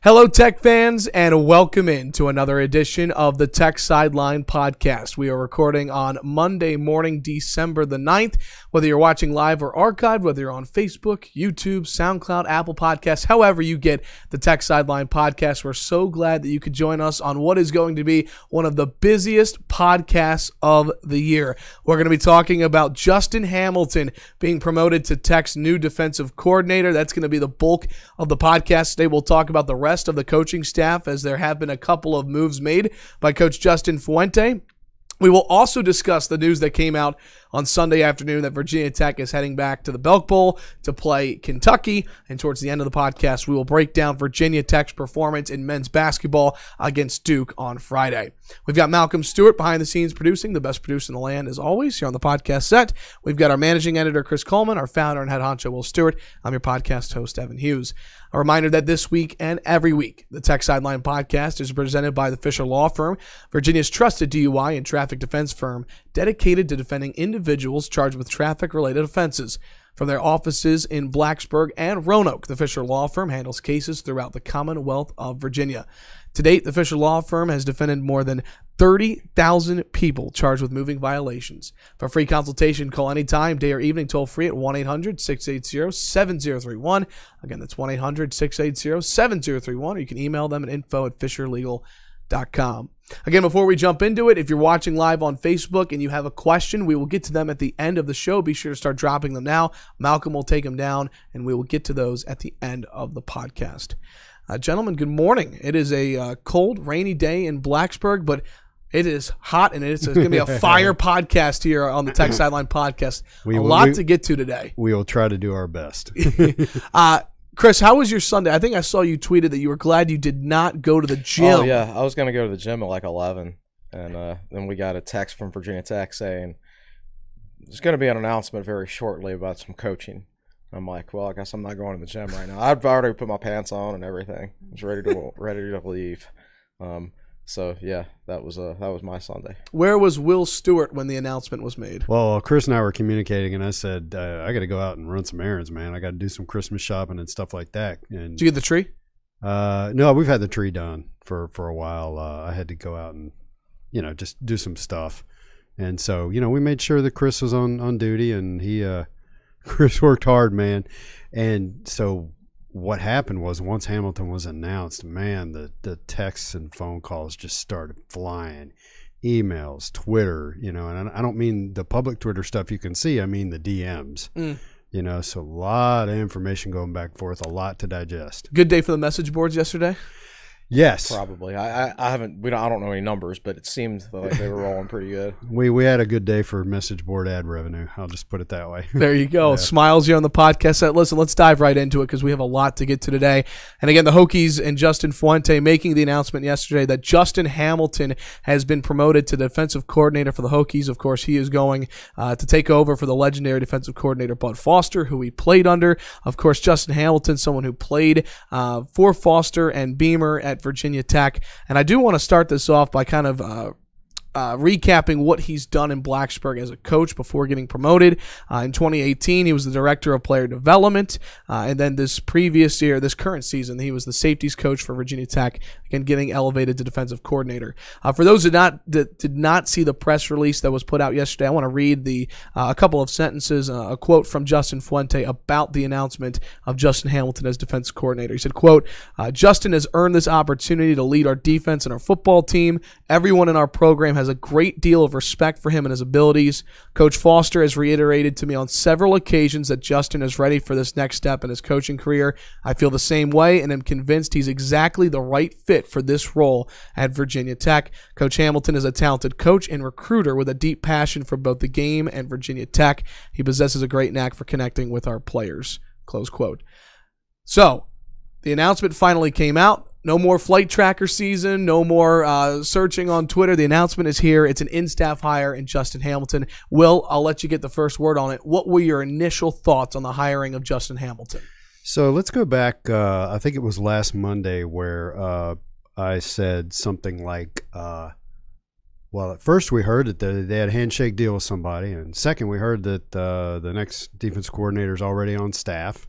Hello, tech fans, and welcome in to another edition of the Tech Sideline Podcast. We are recording on Monday morning, December the 9th. Whether you're watching live or archived, whether you're on Facebook, YouTube, SoundCloud, Apple Podcasts, however you get the Tech Sideline podcast, we're so glad that you could join us on what is going to be one of the busiest podcasts of the year. We're going to be talking about Justin Hamilton being promoted to Tech's new defensive coordinator. That's going to be the bulk of the podcast today. We'll talk about the rest of the coaching staff as there have been a couple of moves made by Coach Justin Fuente. We will also discuss the news that came out on Sunday afternoon that Virginia Tech is heading back to the Belk Bowl to play Kentucky. And towards the end of the podcast, we will break down Virginia Tech's performance in men's basketball against Duke on Friday. We've got Malcolm Stewart behind the scenes producing, the best producer in the land as always, here on the podcast set. We've got our managing editor, Chris Coleman, our founder and head honcho, Will Stewart. I'm your podcast host, Evan Hughes. A reminder that this week and every week, the Tech Sideline podcast is presented by the Fisher Law Firm, Virginia's trusted DUI and traffic defense firm dedicated to defending individuals individuals charged with traffic related offenses. From their offices in Blacksburg and Roanoke, the Fisher Law Firm handles cases throughout the Commonwealth of Virginia. To date, the Fisher Law Firm has defended more than 30,000 people charged with moving violations. For free consultation, call anytime, day or evening, toll free at 1 800 680 7031. Again, that's 1 800 680 7031, or you can email them at info at fisherlegal.com. Again, before we jump into it, if you're watching live on Facebook and you have a question, we will get to them at the end of the show. Be sure to start dropping them now. Malcolm will take them down, and we will get to those at the end of the podcast. Uh, gentlemen, good morning. It is a uh, cold, rainy day in Blacksburg, but it is hot and it's, it's going to be a fire podcast here on the Tech Sideline Podcast. We, a lot we, to get to today. We will try to do our best. uh, Chris, how was your Sunday? I think I saw you tweeted that you were glad you did not go to the gym. Oh yeah, I was gonna go to the gym at like eleven, and uh, then we got a text from Virginia Tech saying there's gonna be an announcement very shortly about some coaching. I'm like, well, I guess I'm not going to the gym right now. I've already put my pants on and everything. I was ready to ready to leave. Um, so yeah, that was uh, that was my Sunday. Where was Will Stewart when the announcement was made? Well, uh, Chris and I were communicating, and I said uh, I got to go out and run some errands, man. I got to do some Christmas shopping and stuff like that. And did you get the tree? Uh, no, we've had the tree done for for a while. Uh, I had to go out and you know just do some stuff, and so you know we made sure that Chris was on on duty, and he uh, Chris worked hard, man, and so what happened was once Hamilton was announced, man, the, the texts and phone calls just started flying. Emails, Twitter, you know, and I don't mean the public Twitter stuff you can see, I mean the DMs. Mm. You know, so a lot of information going back and forth, a lot to digest. Good day for the message boards yesterday. Yes, probably. I, I, haven't. We don't. I don't know any numbers, but it seemed like they were rolling pretty good. we we had a good day for message board ad revenue. I'll just put it that way. There you go. yeah. Smiles here on the podcast set. Listen, let's dive right into it because we have a lot to get to today. And again, the Hokies and Justin Fuente making the announcement yesterday that Justin Hamilton has been promoted to defensive coordinator for the Hokies. Of course, he is going uh, to take over for the legendary defensive coordinator Bud Foster, who he played under. Of course, Justin Hamilton, someone who played uh, for Foster and Beamer at at Virginia Tech. And I do want to start this off by kind of uh, uh, recapping what he's done in Blacksburg as a coach before getting promoted. Uh, in 2018, he was the director of player development, uh, and then this previous year, this current season, he was the safeties coach for Virginia Tech, again getting elevated to defensive coordinator. Uh, for those who not that did not see the press release that was put out yesterday, I want to read the uh, a couple of sentences, uh, a quote from Justin Fuente about the announcement of Justin Hamilton as defense coordinator. He said, "quote Justin has earned this opportunity to lead our defense and our football team. Everyone in our program." has a great deal of respect for him and his abilities. Coach Foster has reiterated to me on several occasions that Justin is ready for this next step in his coaching career. I feel the same way and am convinced he's exactly the right fit for this role at Virginia Tech. Coach Hamilton is a talented coach and recruiter with a deep passion for both the game and Virginia Tech. He possesses a great knack for connecting with our players. Close quote. So, the announcement finally came out. No more flight tracker season. No more uh, searching on Twitter. The announcement is here. It's an in-staff hire and Justin Hamilton. Will, I'll let you get the first word on it. What were your initial thoughts on the hiring of Justin Hamilton? So let's go back. Uh, I think it was last Monday where uh, I said something like, uh, well, at first we heard that they had a handshake deal with somebody, and second we heard that uh, the next defense coordinator is already on staff,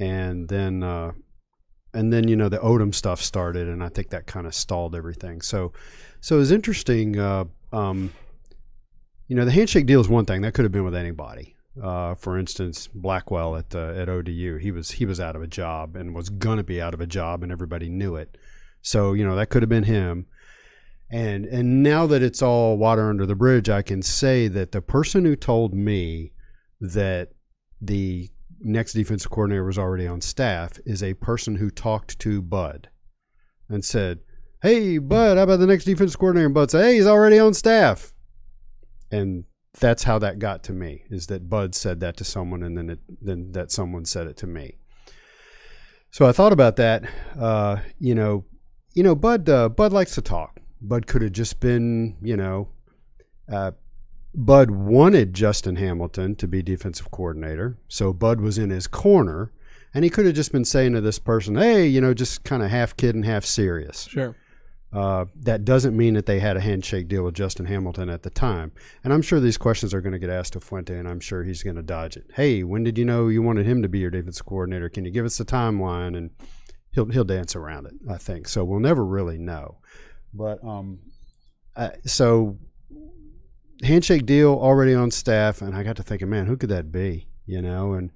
and then uh, and then you know the Odom stuff started, and I think that kind of stalled everything. So, so it was interesting. Uh, um, you know, the handshake deal is one thing that could have been with anybody. Uh, for instance, Blackwell at uh, at ODU, he was he was out of a job and was gonna be out of a job, and everybody knew it. So you know that could have been him. And and now that it's all water under the bridge, I can say that the person who told me that the next defensive coordinator was already on staff is a person who talked to Bud and said, "Hey, Bud, how about the next defensive coordinator?" And Bud said, "Hey, he's already on staff," and that's how that got to me is that Bud said that to someone, and then it, then that someone said it to me. So I thought about that. Uh, you know, you know, Bud uh, Bud likes to talk. Bud could have just been, you know, uh, Bud wanted Justin Hamilton to be defensive coordinator, so Bud was in his corner, and he could have just been saying to this person, "Hey, you know, just kind of half kidding, half serious." Sure. Uh, that doesn't mean that they had a handshake deal with Justin Hamilton at the time. And I'm sure these questions are going to get asked to Fuente, and I'm sure he's going to dodge it. Hey, when did you know you wanted him to be your defensive coordinator? Can you give us a timeline? And he'll he'll dance around it, I think. So we'll never really know. But um, so handshake deal already on staff, and I got to thinking, man, who could that be? You know, and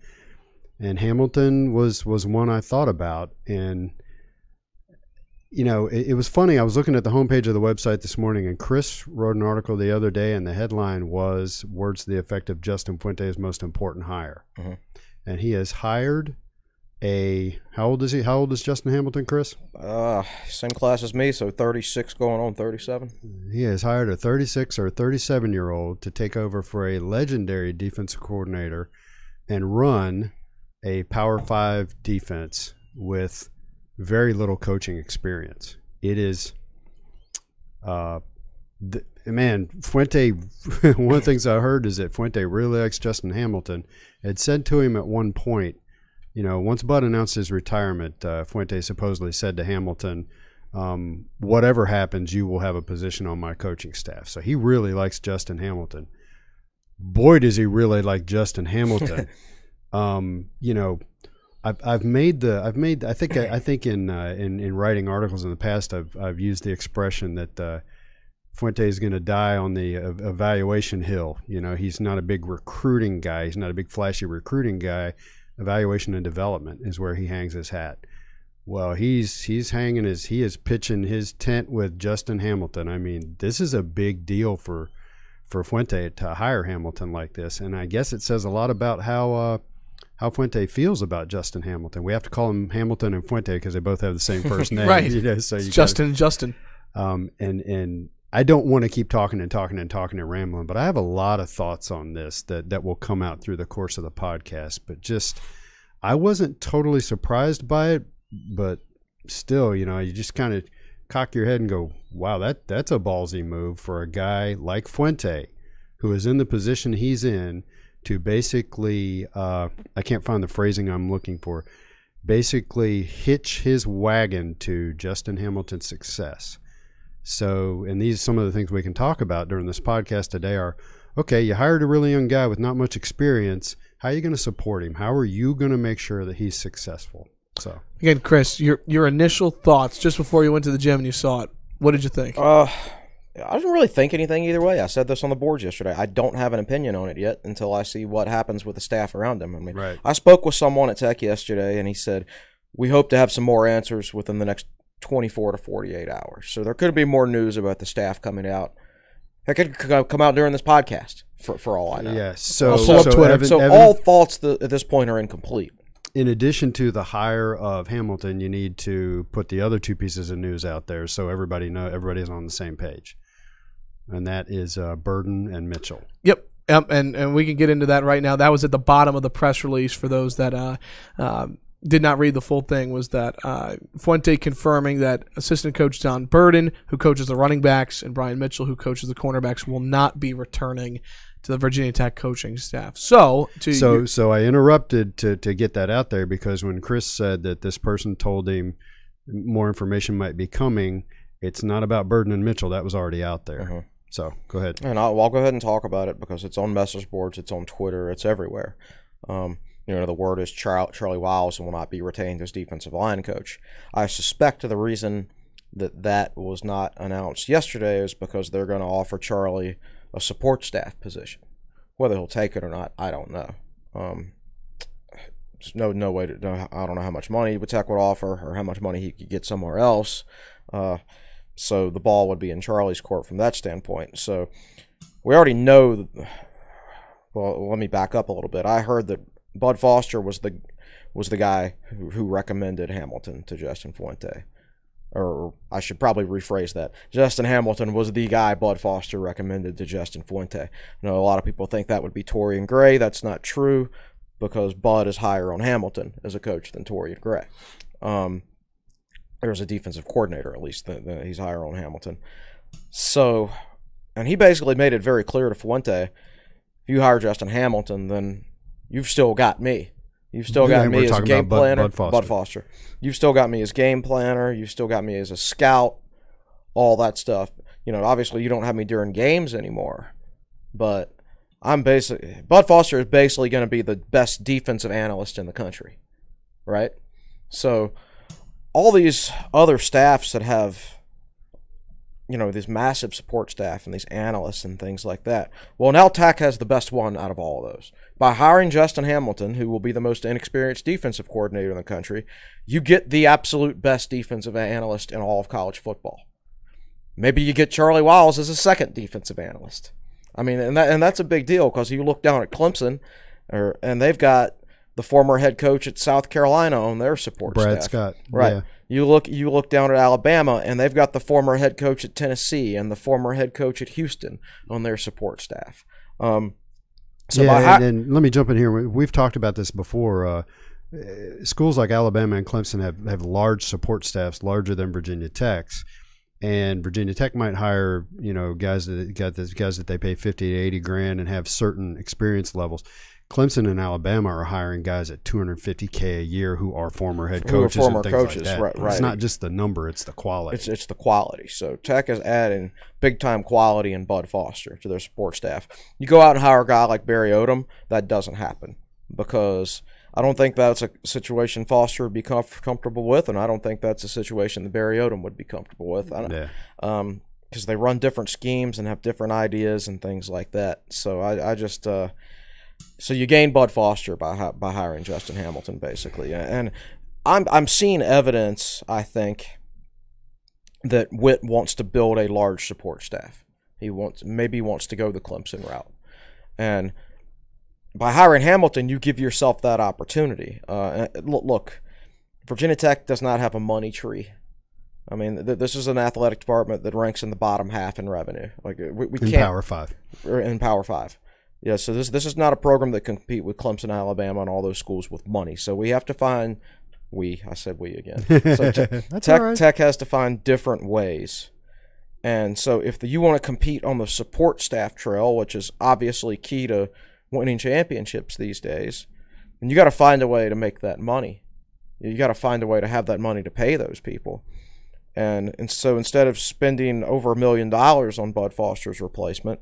and Hamilton was was one I thought about, and you know, it, it was funny. I was looking at the homepage of the website this morning, and Chris wrote an article the other day, and the headline was words to the effect of Justin Fuente's most important hire, mm-hmm. and he has hired a how old is he? How old is Justin Hamilton, Chris? Uh, same class as me, so 36 going on 37. He has hired a 36 or 37 year old to take over for a legendary defensive coordinator and run a Power 5 defense with very little coaching experience. It is uh man, Fuente, one of the things I heard is that Fuente really likes Justin Hamilton, had said to him at one point, you know, once Bud announced his retirement, uh, Fuente supposedly said to Hamilton, um, "Whatever happens, you will have a position on my coaching staff." So he really likes Justin Hamilton. Boy, does he really like Justin Hamilton. um, you know, I've, I've made the I've made I think I, I think in, uh, in in writing articles in the past I've I've used the expression that uh, Fuente is going to die on the evaluation hill. You know, he's not a big recruiting guy. He's not a big flashy recruiting guy evaluation and development is where he hangs his hat. Well, he's he's hanging his he is pitching his tent with Justin Hamilton. I mean, this is a big deal for for Fuente to hire Hamilton like this, and I guess it says a lot about how uh, how Fuente feels about Justin Hamilton. We have to call him Hamilton and Fuente because they both have the same first name, right? You know, so you Justin gotta, Justin. Um, and and I don't want to keep talking and talking and talking and rambling, but I have a lot of thoughts on this that that will come out through the course of the podcast. But just, I wasn't totally surprised by it, but still, you know, you just kind of cock your head and go, "Wow, that that's a ballsy move for a guy like Fuente, who is in the position he's in, to basically, uh, I can't find the phrasing I'm looking for, basically hitch his wagon to Justin Hamilton's success." So, and these some of the things we can talk about during this podcast today are okay, you hired a really young guy with not much experience. How are you going to support him? How are you going to make sure that he's successful? So, again, Chris, your your initial thoughts just before you went to the gym and you saw it. What did you think? Uh, I didn't really think anything either way. I said this on the boards yesterday. I don't have an opinion on it yet until I see what happens with the staff around him. I mean, right. I spoke with someone at Tech yesterday, and he said, "We hope to have some more answers within the next 24 to 48 hours. So there could be more news about the staff coming out. That could come out during this podcast, for, for all I know. Yes. So, so Twitter. Evan, so Evan, all thoughts the, at this point are incomplete. In addition to the hire of Hamilton, you need to put the other two pieces of news out there so everybody know everybody's on the same page, and that is uh, Burden and Mitchell. Yep. Yep, and, and we can get into that right now. That was at the bottom of the press release for those that uh, um, did not read the full thing was that uh, Fuente confirming that assistant coach Don Burden, who coaches the running backs, and Brian Mitchell, who coaches the cornerbacks, will not be returning to the Virginia Tech coaching staff. So, so, so I interrupted to to get that out there because when Chris said that this person told him more information might be coming, it's not about Burden and Mitchell. That was already out there. Uh mm-hmm. -huh. So go ahead. And I'll, I'll, go ahead and talk about it because it's on message boards, it's on Twitter, it's everywhere. Um, you know, the word is Char- Charlie Wiles will not be retained as defensive line coach. I suspect the reason that that was not announced yesterday is because they're going to offer Charlie a support staff position. Whether he'll take it or not, I don't know. Um, no no way to know. I don't know how much money Tech would offer or how much money he could get somewhere else. Uh, so the ball would be in Charlie's court from that standpoint. So we already know. That, well, let me back up a little bit. I heard that Bud Foster was the was the guy who, who recommended Hamilton to Justin Fuente. Or I should probably rephrase that. Justin Hamilton was the guy Bud Foster recommended to Justin Fuente. I know a lot of people think that would be Torian Gray. That's not true because Bud is higher on Hamilton as a coach than Torian Gray. Um, there's a defensive coordinator, at least, that, that he's higher on Hamilton. So, and he basically made it very clear to Fuente if you hire Justin Hamilton, then you've still got me. You've still got me as a game planner, Bud Foster. Bud Foster. You've still got me as game planner. You've still got me as a scout. All that stuff. You know, obviously you don't have me during games anymore, but I'm basically Bud Foster is basically going to be the best defensive analyst in the country, right? So all these other staffs that have you know, these massive support staff and these analysts and things like that. Well, now Tech has the best one out of all of those. By hiring Justin Hamilton, who will be the most inexperienced defensive coordinator in the country, you get the absolute best defensive analyst in all of college football. Maybe you get Charlie Wiles as a second defensive analyst. I mean, and that, and that's a big deal because you look down at Clemson, or and they've got the former head coach at South Carolina on their support Brad staff. Brad Scott, right? Yeah. You look you look down at Alabama and they've got the former head coach at Tennessee and the former head coach at Houston on their support staff. Um, so yeah, and, and, let me jump in here. We've talked about this before. Uh, eh, schools like Alabama and Clemson have, have large support staffs, larger than Virginia Tech's, and Virginia Tech might hire you know guys that got this guys that they pay fifty to eighty grand and have certain experience levels. Clemson and Alabama are hiring guys at 250k a year who are former head coaches, who are former coaches, like right? Right. It's not just the number; it's the quality. It's it's the quality. So Tech is adding big time quality and Bud Foster to their support staff. You go out and hire a guy like Barry Odom, that doesn't happen because I don't think that's a situation Foster would be comfortable with, and I don't think that's a situation that Barry Odom would be comfortable with. yeah. Um, because they run different schemes and have different ideas and things like that. So I, I just uh, so you gain Bud Foster by by hiring Justin Hamilton, basically, and I'm I'm seeing evidence. I think that Witt wants to build a large support staff. He wants maybe wants to go the Clemson route, and by hiring Hamilton, you give yourself that opportunity. Uh, look, Virginia Tech does not have a money tree. I mean, th this is an athletic department that ranks in the bottom half in revenue. Like we, we in can't, Power Five. In Power Five, yeah, so this this is not a program that compete with Clemson, Alabama, and all those schools with money. So we have to find we I said we again. So te- tech right. tech has to find different ways. And so if the, you want to compete on the support staff trail, which is obviously key to winning championships these days, then you got to find a way to make that money. You got to find a way to have that money to pay those people. And, and so instead of spending over a million dollars on Bud Foster's replacement,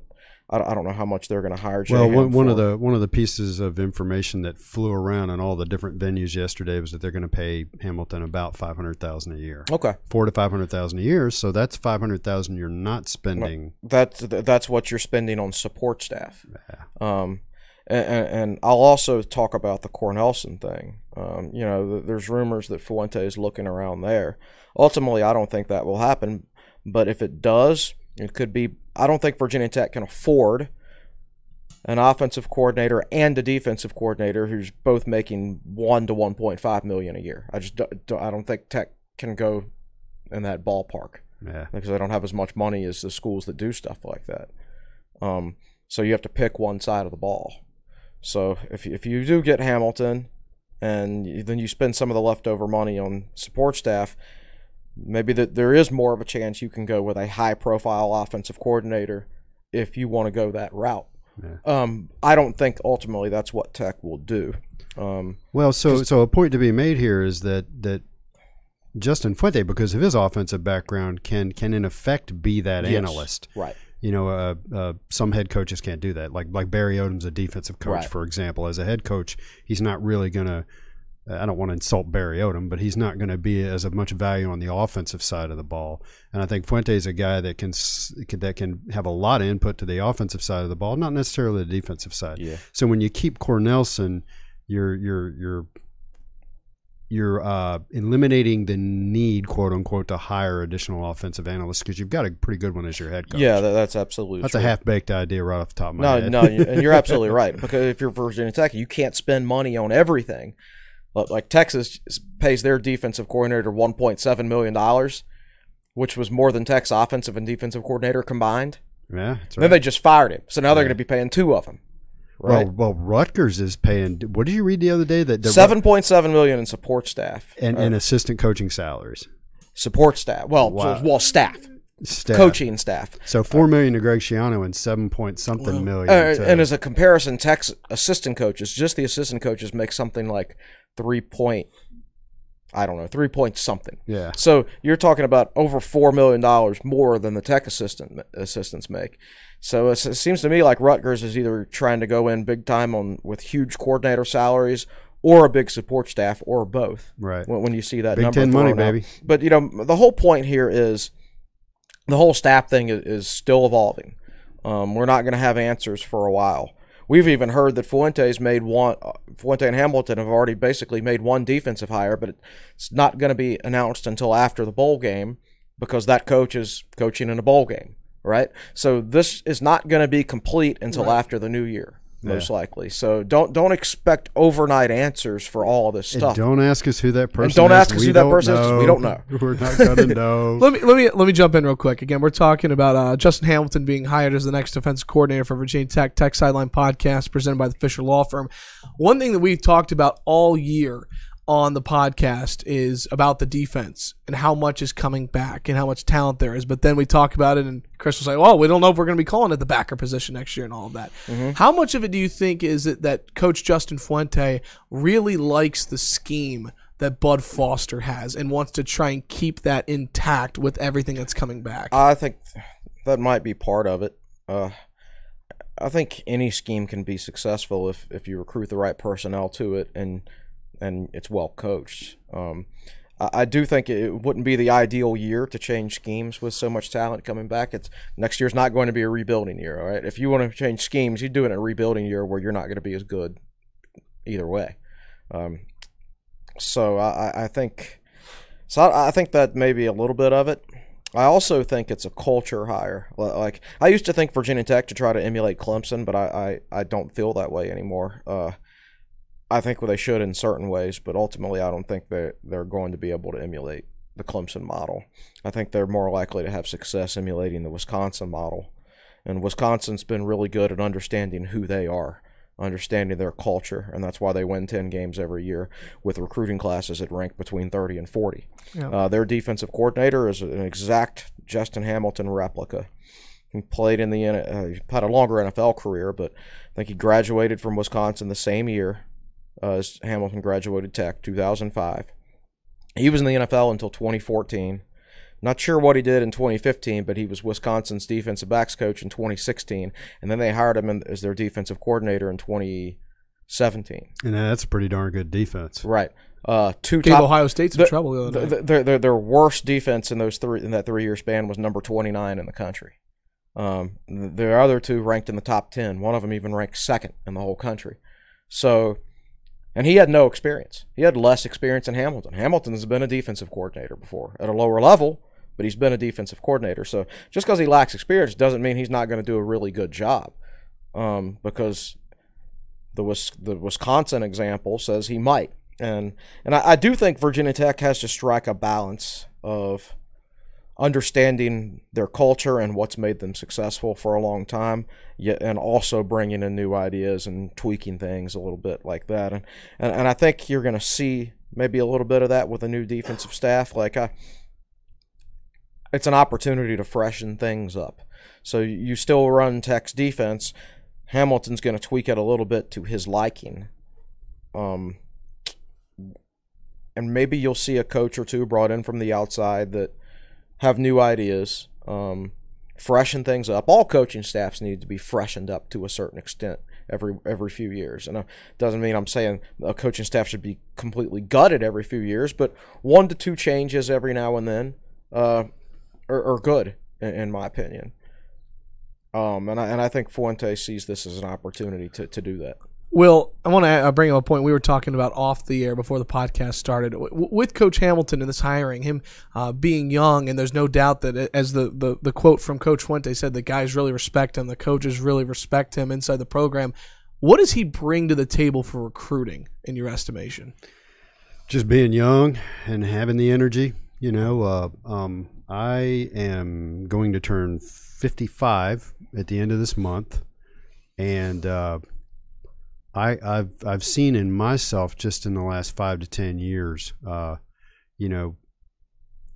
I, I don't know how much they're going to hire. Jay well, one, one of the one of the pieces of information that flew around in all the different venues yesterday was that they're going to pay Hamilton about five hundred thousand a year. Okay, four to five hundred thousand a year. So that's five hundred thousand you're not spending. that's that's what you're spending on support staff. Yeah. Um, and, and, I'll also talk about the Cornelson thing. Um, you know, there's rumors that Fuente is looking around there. Ultimately, I don't think that will happen, but if it does, it could be I don't think Virginia Tech can afford an offensive coordinator and a defensive coordinator who's both making one to 1.5 million a year. I just don't, I don't think Tech can go in that ballpark. Yeah. Because they don't have as much money as the schools that do stuff like that. Um, so you have to pick one side of the ball. So if if you do get Hamilton, and then you spend some of the leftover money on support staff, maybe that there is more of a chance you can go with a high profile offensive coordinator if you want to go that route. Yeah. Um, I don't think ultimately that's what Tech will do. Um, well, so so a point to be made here is that that Justin Fuente, because of his offensive background, can can in effect be that yes, analyst, right? You know, uh, uh, some head coaches can't do that. Like like Barry Odom's a defensive coach, right. for example. As a head coach, he's not really going to I don't want to insult Barry Odom, but he's not going to be as much value on the offensive side of the ball. And I think Fuente is a guy that can that can have a lot of input to the offensive side of the ball, not necessarily the defensive side. Yeah. So when you keep Cornelson, you're you're you're you're uh, eliminating the need, quote unquote, to hire additional offensive analysts because you've got a pretty good one as your head coach. Yeah, that, that's absolutely. That's true. a half baked idea right off the top of my no, head. No, no, and you're absolutely right because if you're Virginia Tech, you can't spend money on everything like Texas pays their defensive coordinator one point seven million dollars, which was more than Texas offensive and defensive coordinator combined. Yeah, right. then they just fired him, so now they're going to be paying two of them. Right? Well, well, Rutgers is paying. What did you read the other day? That seven point seven million in support staff and, uh, and assistant coaching salaries. Support staff. Well, wow. so, well, staff. Staff. coaching staff. So four million to Greg Schiano and seven point something million. Uh, and as a comparison, Texas assistant coaches, just the assistant coaches make something like three point I don't know, three point something. Yeah. So you're talking about over four million dollars more than the tech assistant assistants make. So it seems to me like Rutgers is either trying to go in big time on with huge coordinator salaries or a big support staff or both. Right. When, when you see that big number, ten money, out. baby. But you know, the whole point here is the whole staff thing is, is still evolving. Um, we're not going to have answers for a while. We've even heard that Fuente's made one. Uh, Fuente and Hamilton have already basically made one defensive hire, but it's not going to be announced until after the bowl game because that coach is coaching in a bowl game, right? So this is not going to be complete until right. after the new year most yeah. likely. So don't don't expect overnight answers for all this stuff. And don't ask us who that person. And don't is. ask us we who that person know. is. We don't know. We're not gonna know. let me let me let me jump in real quick. Again, we're talking about uh, Justin Hamilton being hired as the next defense coordinator for Virginia Tech Tech Sideline Podcast, presented by the Fisher Law Firm. One thing that we've talked about all year on the podcast is about the defense and how much is coming back and how much talent there is. But then we talk about it, and Chris was like, "Oh, we don't know if we're going to be calling at the backer position next year and all of that." Mm-hmm. How much of it do you think is it that Coach Justin Fuente really likes the scheme that Bud Foster has and wants to try and keep that intact with everything that's coming back? I think that might be part of it. Uh, I think any scheme can be successful if if you recruit the right personnel to it and and it's well coached. Um, I, do think it wouldn't be the ideal year to change schemes with so much talent coming back. It's next year's not going to be a rebuilding year. All right, if you want to change schemes, you do it in a rebuilding year where you're not going to be as good either way. Um, so I, I, think so. I, I think that may be a little bit of it. I also think it's a culture hire. Like I used to think Virginia Tech to try to emulate Clemson, but I, I, I don't feel that way anymore. Uh, I think well, they should in certain ways, but ultimately, I don't think that they're going to be able to emulate the Clemson model. I think they're more likely to have success emulating the Wisconsin model. And Wisconsin's been really good at understanding who they are, understanding their culture, and that's why they win 10 games every year with recruiting classes that rank between 30 and 40. Yeah. Uh, their defensive coordinator is an exact Justin Hamilton replica. He played in the uh, had a longer NFL career, but I think he graduated from Wisconsin the same year as uh, Hamilton graduated Tech 2005. He was in the NFL until 2014. Not sure what he did in 2015, but he was Wisconsin's defensive backs coach in 2016, and then they hired him as their defensive coordinator in 2017. And that's a pretty darn good defense, right? Uh, two Gave top, Ohio State's in trouble. The the, their, their, their worst defense in those three in that three year span was number 29 in the country. Um, their other two ranked in the top 10. One of them even ranked second in the whole country. So and he had no experience. He had less experience than Hamilton. Hamilton's been a defensive coordinator before at a lower level, but he's been a defensive coordinator. So just because he lacks experience doesn't mean he's not going to do a really good job. Um, because the the Wisconsin example says he might, and and I, I do think Virginia Tech has to strike a balance of understanding their culture and what's made them successful for a long time, yet, and also bringing in new ideas and tweaking things a little bit like that. And and, and I think you're going to see maybe a little bit of that with a new defensive staff. Like I, it's an opportunity to freshen things up. So you still run Tech's defense. Hamilton's going to tweak it a little bit to his liking. Um, and maybe you'll see a coach or two brought in from the outside that – have new ideas, um, freshen things up. All coaching staffs need to be freshened up to a certain extent every every few years. And it uh, doesn't mean I'm saying a coaching staff should be completely gutted every few years, but one to two changes every now and then uh, are, are good, in, in my opinion. Um, and I and I think Fuente sees this as an opportunity to, to do that. Will, I want to bring up a point we were talking about off the air before the podcast started with Coach Hamilton and this hiring, him uh, being young, and there's no doubt that as the, the the quote from Coach Fuente said, the guys really respect him, the coaches really respect him inside the program. What does he bring to the table for recruiting, in your estimation? Just being young and having the energy. You know, uh, um, I am going to turn 55 at the end of this month, and uh, I, have I've seen in myself just in the last five to ten years, uh, you know,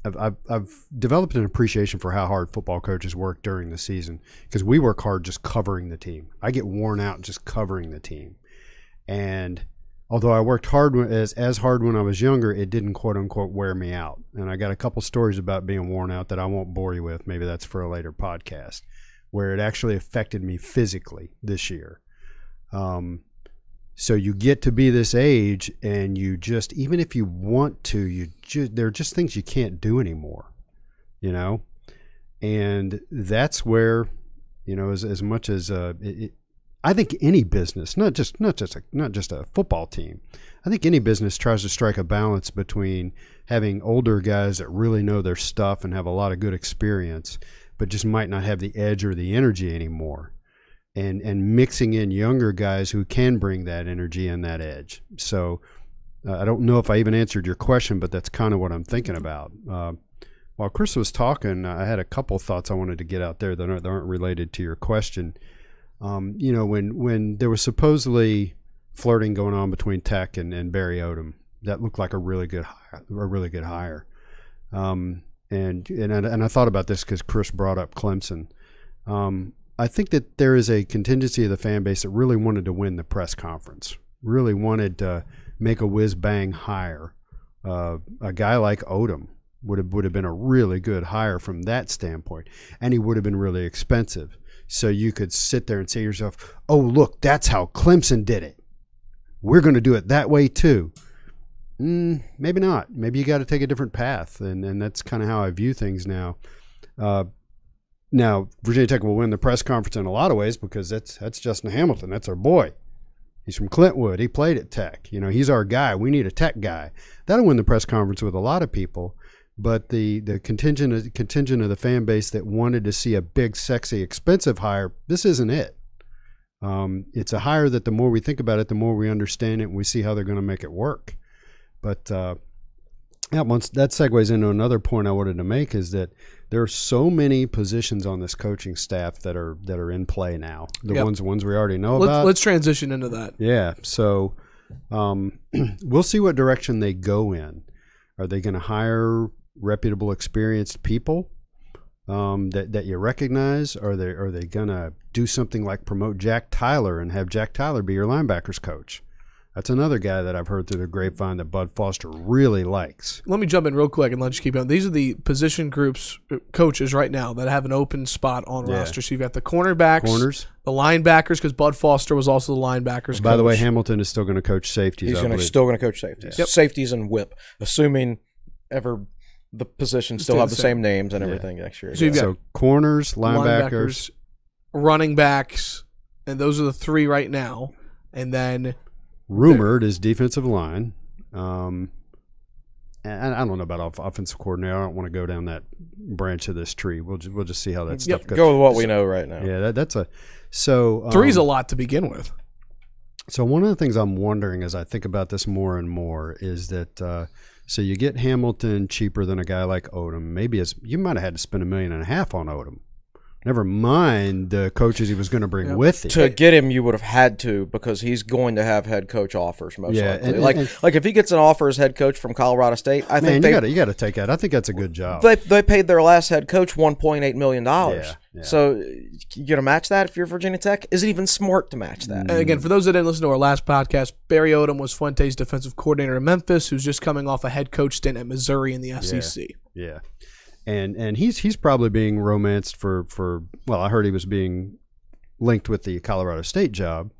I've, I've, I've developed an appreciation for how hard football coaches work during the season because we work hard just covering the team. I get worn out just covering the team, and although I worked hard as as hard when I was younger, it didn't quote unquote wear me out. And I got a couple stories about being worn out that I won't bore you with. Maybe that's for a later podcast, where it actually affected me physically this year. Um, so you get to be this age, and you just even if you want to, you just there are just things you can't do anymore, you know, and that's where, you know, as as much as uh, it, it, I think any business, not just not just a, not just a football team, I think any business tries to strike a balance between having older guys that really know their stuff and have a lot of good experience, but just might not have the edge or the energy anymore and and mixing in younger guys who can bring that energy and that edge. So uh, I don't know if I even answered your question, but that's kind of what I'm thinking mm-hmm. about. Uh, while Chris was talking, I had a couple thoughts I wanted to get out there that aren't, that aren't related to your question. Um, you know, when when there was supposedly flirting going on between Tech and, and Barry Odom, that looked like a really good hire, a really good hire. Um, and and and I thought about this because Chris brought up Clemson. Um, I think that there is a contingency of the fan base that really wanted to win the press conference, really wanted to make a whiz bang hire. Uh, a guy like Odom would have would have been a really good hire from that standpoint, and he would have been really expensive. So you could sit there and say to yourself, "Oh, look, that's how Clemson did it. We're going to do it that way too." Mm, maybe not. Maybe you got to take a different path, and and that's kind of how I view things now. Uh, now, Virginia Tech will win the press conference in a lot of ways because that's that's Justin Hamilton. That's our boy. He's from Clintwood. He played at Tech. You know, he's our guy. We need a Tech guy. That'll win the press conference with a lot of people. But the the contingent of, contingent of the fan base that wanted to see a big, sexy, expensive hire, this isn't it. Um, it's a hire that the more we think about it, the more we understand it, and we see how they're going to make it work. But uh, that once that segues into another point I wanted to make is that there are so many positions on this coaching staff that are that are in play now. The yep. ones ones we already know let's, about. Let's transition into that. Yeah. So um, we'll see what direction they go in. Are they going to hire reputable, experienced people um, that that you recognize? Are they are they going to do something like promote Jack Tyler and have Jack Tyler be your linebackers coach? That's another guy that I've heard through the grapevine that Bud Foster really likes. Let me jump in real quick and let you keep going. These are the position groups, uh, coaches right now that have an open spot on yeah. roster. So you've got the cornerbacks, Corners. the linebackers, because Bud Foster was also the linebackers. by coach. the way, Hamilton is still going to coach safeties. He's gonna, still going to coach safeties. Yep. Safeties and whip, assuming ever the positions still, still have the same, same names and yeah. everything next year. So, you've got so corners, linebackers, linebackers, running backs, and those are the three right now. And then rumored as defensive line. Um, and I don't know about offensive coordinator. I don't want to go down that branch of this tree. We'll just, we'll just see how that yep, stuff goes. Go with what we know right now. Yeah, that, that's a so um, three's a um, lot to begin with. So one of the things I'm wondering as I think about this more and more is that uh, so you get Hamilton cheaper than a guy like Odom. Maybe as you might have had to spend a million and a half on Odom. Never mind the coaches he was going to bring yeah. with him. To get him, you would have had to because he's going to have head coach offers most yeah, likely. And, like, and, like if he gets an offer as head coach from Colorado State, I man, think they, you got to take that. I think that's a good job. They, they paid their last head coach one point eight million dollars. Yeah, yeah. So you going to match that if you're Virginia Tech? Is it even smart to match that? And again, for those that didn't listen to our last podcast, Barry Odom was Fuente's defensive coordinator in Memphis, who's just coming off a head coach stint at Missouri in the SEC. yeah and and he's he's probably being romanced for for well, I heard he was being linked with the Colorado State job.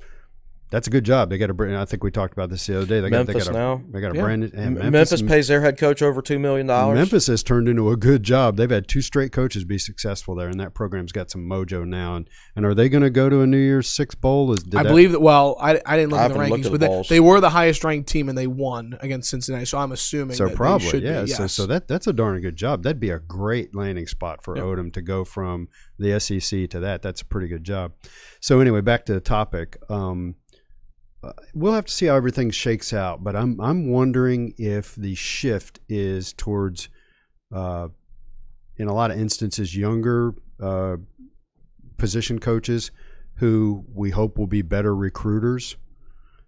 That's a good job. They got a brand. I think we talked about this the other day. They got, Memphis they got a, now. They got a yeah. brand. Memphis, Memphis, pays their head coach over two million dollars. Memphis has turned into a good job. They've had two straight coaches be successful there, and that program's got some mojo now. And, and are they going to go to a New Year's Six bowl? Is I that, believe that. Well, I, I didn't look I at the rankings, but the they, they, were the highest ranked team, and they won against Cincinnati. So I'm assuming. So probably yeah. Be, yes. So, so that that's a darn good job. That'd be a great landing spot for yep. Odom to go from the SEC to that. That's a pretty good job. So anyway, back to the topic. Um, we'll have to see how everything shakes out, but I'm I'm wondering if the shift is towards, uh, in a lot of instances, younger uh, position coaches who we hope will be better recruiters,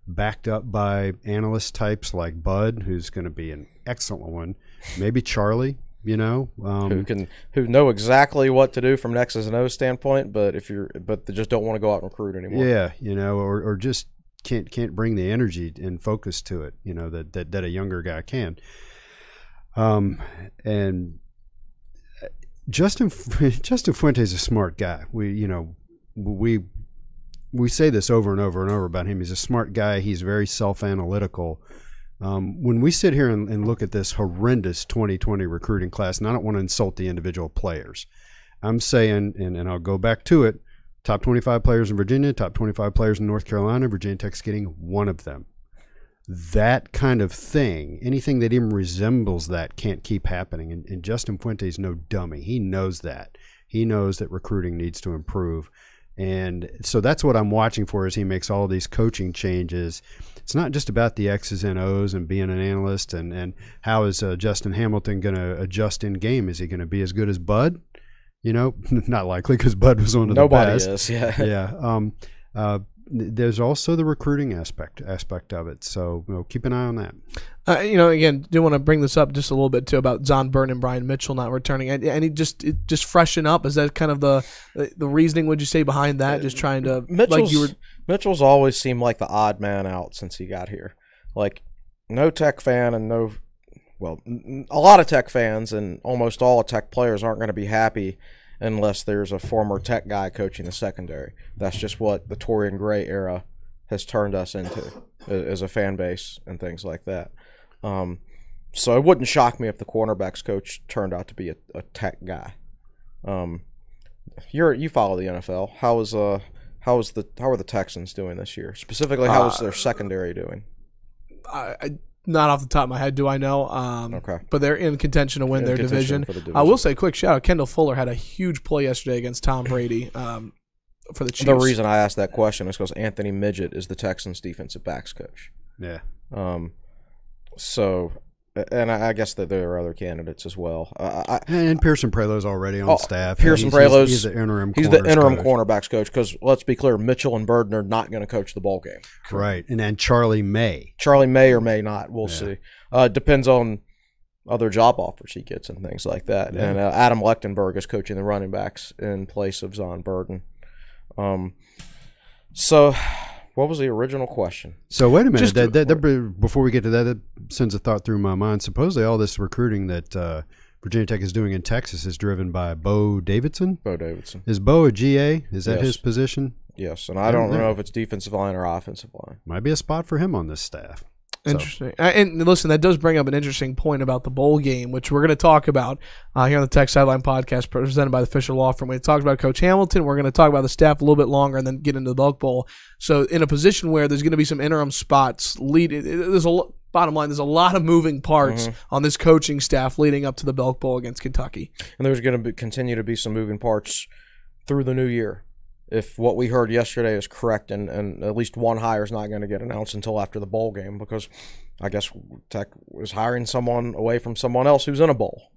backed up by analyst types like Bud, who's going to be an excellent one, maybe Charlie. You know, um, who can who know exactly what to do from an X's and O standpoint, but if you're but they just don't want to go out and recruit anymore. Yeah, you know, or, or just can't can't bring the energy and focus to it, you know, that that, that a younger guy can. Um, and uh, Justin Justin Fuentes is a smart guy. We you know we we say this over and over and over about him. He's a smart guy. He's very self analytical. Um, when we sit here and, and, look at this horrendous 2020 recruiting class, and I don't want to insult the individual players, I'm saying, and, and I'll go back to it. Top 25 players in Virginia, top 25 players in North Carolina, Virginia Tech's getting one of them. That kind of thing, anything that even resembles that, can't keep happening. And, and Justin Fuente's no dummy. He knows that. He knows that recruiting needs to improve. And so that's what I'm watching for as he makes all these coaching changes. It's not just about the X's and O's and being an analyst and, and how is uh, Justin Hamilton going to adjust in game? Is he going to be as good as Bud? You know, not likely because Bud was one of Nobody the best. Is, yeah, yeah. Um, uh, there's also the recruiting aspect aspect of it. So you know, keep an eye on that. Uh, you know, again, do want to bring this up just a little bit too about John Byrne and Brian Mitchell not returning, and, and it just it just freshen up. Is that kind of the the reasoning? Would you say behind that? Just trying to Mitchell's, like you were Mitchell's always seemed like the odd man out since he got here. Like no Tech fan and no well, a lot of tech fans and almost all tech players aren't going to be happy unless there's a former tech guy coaching the secondary. That's just what the Torian Gray era has turned us into as a fan base and things like that. Um, so it wouldn't shock me if the cornerbacks coach turned out to be a, a tech guy. Um, you're you follow the NFL. How is uh how is the how are the Texans doing this year? Specifically, how uh, is their secondary doing? I, I not off the top of my head do I know. Um, okay. But they're in contention to win in their division. division. I will say, quick shout out Kendall Fuller had a huge play yesterday against Tom Brady um, for the Chiefs. The reason I asked that question is because Anthony Midget is the Texans' defensive backs coach. Yeah. Um, so and I, guess that there are other candidates as well. Uh, I, and Pearson Prelo's already on oh, staff. Pearson he's, Prelo's he's, the interim. He's the interim coach. cornerbacks coach because let's be clear, Mitchell and Burden are not going to coach the ball game. Right, and then Charlie May. Charlie May or may not. We'll yeah. see. Uh, depends on other job offers he gets and things like that. Yeah. And uh, Adam Lechtenberg is coaching the running backs in place of Zon Burden. Um, so what was the original question? So wait a minute. Just that, that, that, before we get to that, that sends a thought through my mind. Supposedly, all this recruiting that uh, Virginia Tech is doing in Texas is driven by Bo Davidson. Bo Davidson is Bo a GA? Is that yes. his position? Yes, and I, don't, don't know if it's defensive line or offensive line. Might be a spot for him on this staff. Interesting. So. Uh, and listen, that does bring up an interesting point about the bowl game, which we're going to talk about uh, here on the Tech Sideline Podcast, presented by the Fisher Law Firm. We talked about Coach Hamilton. We're going to talk about the staff a little bit longer, and then get into the Bulk Bowl. So, in a position where there's going to be some interim spots, lead there's a bottom line, there's a lot of moving parts mm-hmm. on this coaching staff leading up to the Belk Bowl against Kentucky. And there's going to continue to be some moving parts through the new year if what we heard yesterday is correct, and, and at least one hire is not going to get announced until after the bowl game because I guess Tech was hiring someone away from someone else who's in a bowl.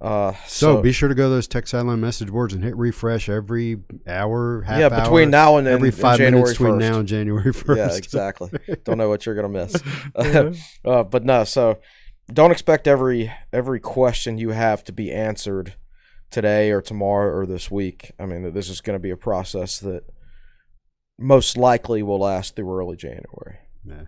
Uh, so, so, be sure to go to those tech sideline message boards and hit refresh every hour, half yeah, between hour, now and then, every five and minutes between 1st. now and January first. Yeah, exactly. don't know what you're gonna miss, uh, but no. So don't expect every every question you have to be answered today or tomorrow or this week. I mean, this is going to be a process that most likely will last through early January. Yeah.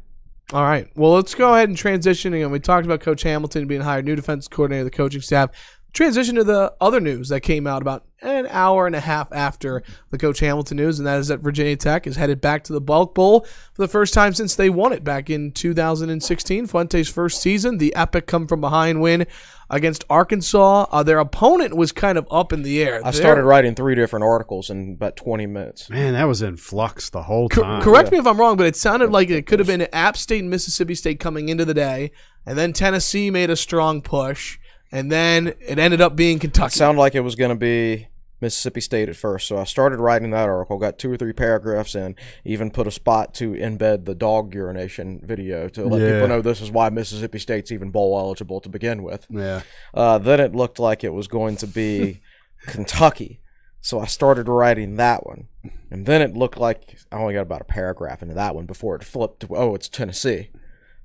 All right. Well, let's go ahead and transition. Again, we talked about Coach Hamilton being hired new defense coordinator of the coaching staff transition to the other news that came out about an hour and a half after the Coach Hamilton news, and that is that Virginia Tech is headed back to the Bulk Bowl for the first time since they won it back in 2016. Fuente's first season, the epic come from behind win against Arkansas. Uh, their opponent was kind of up in the air. I They're, started writing three different articles in about 20 minutes. Man, that was in flux the whole time. Co- correct yeah. me if I'm wrong, but it sounded like it could have been App State and Mississippi State coming into the day, and then Tennessee made a strong push and then it ended up being Kentucky. It sounded like it was going to be Mississippi State at first, so I started writing that article, got two or three paragraphs in, even put a spot to embed the dog urination video to let yeah. people know this is why Mississippi State's even bowl eligible to begin with. Yeah. Uh, then it looked like it was going to be Kentucky. So I started writing that one. And then it looked like I only got about a paragraph into that one before it flipped to, oh, it's Tennessee.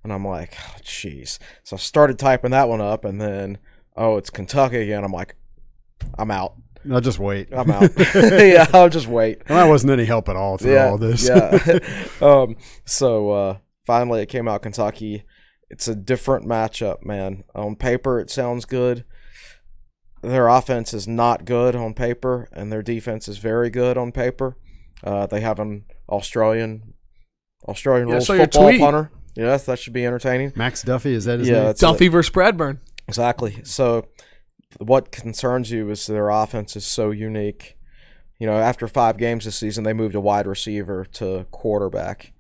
And I'm like, oh, jeez. Oh, so I started typing that one up, and then oh, it's Kentucky again. I'm like, I'm out. I'll just wait. I'm out. yeah, I'll just wait. And I wasn't any help at all through yeah, all this. yeah. Um, so uh, finally, it came out Kentucky. It's a different matchup, man. On paper, it sounds good. Their offense is not good on paper, and their defense is very good on paper. Uh, they have an Australian Australian yeah, rules so football punter. Yes, that should be entertaining. Max Duffy is that his yeah, name? Duffy it. versus Bradburn. Exactly. So what concerns you is their offense is so unique. You know, after five games this season, they moved a wide receiver to quarterback.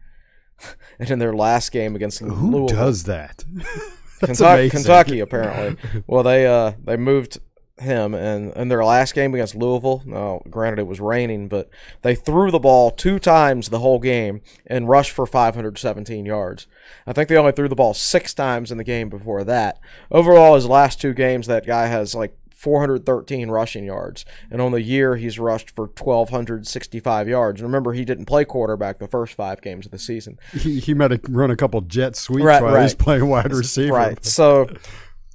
And in their last game against who Louisville, does that? Kentucky, Kentucky, apparently. Well, they uh, they moved him. And in their last game against Louisville, now granted it was raining, but they threw the ball two times the whole game and rushed for 517 yards. I think they only threw the ball six times in the game before that. Overall, his last two games, that guy has like 413 rushing yards. And on the year, he's rushed for 1,265 yards. And remember, he didn't play quarterback the first five games of the season. He, he might have run a couple jet sweeps right, while right. he's playing wide receiver. Right. So.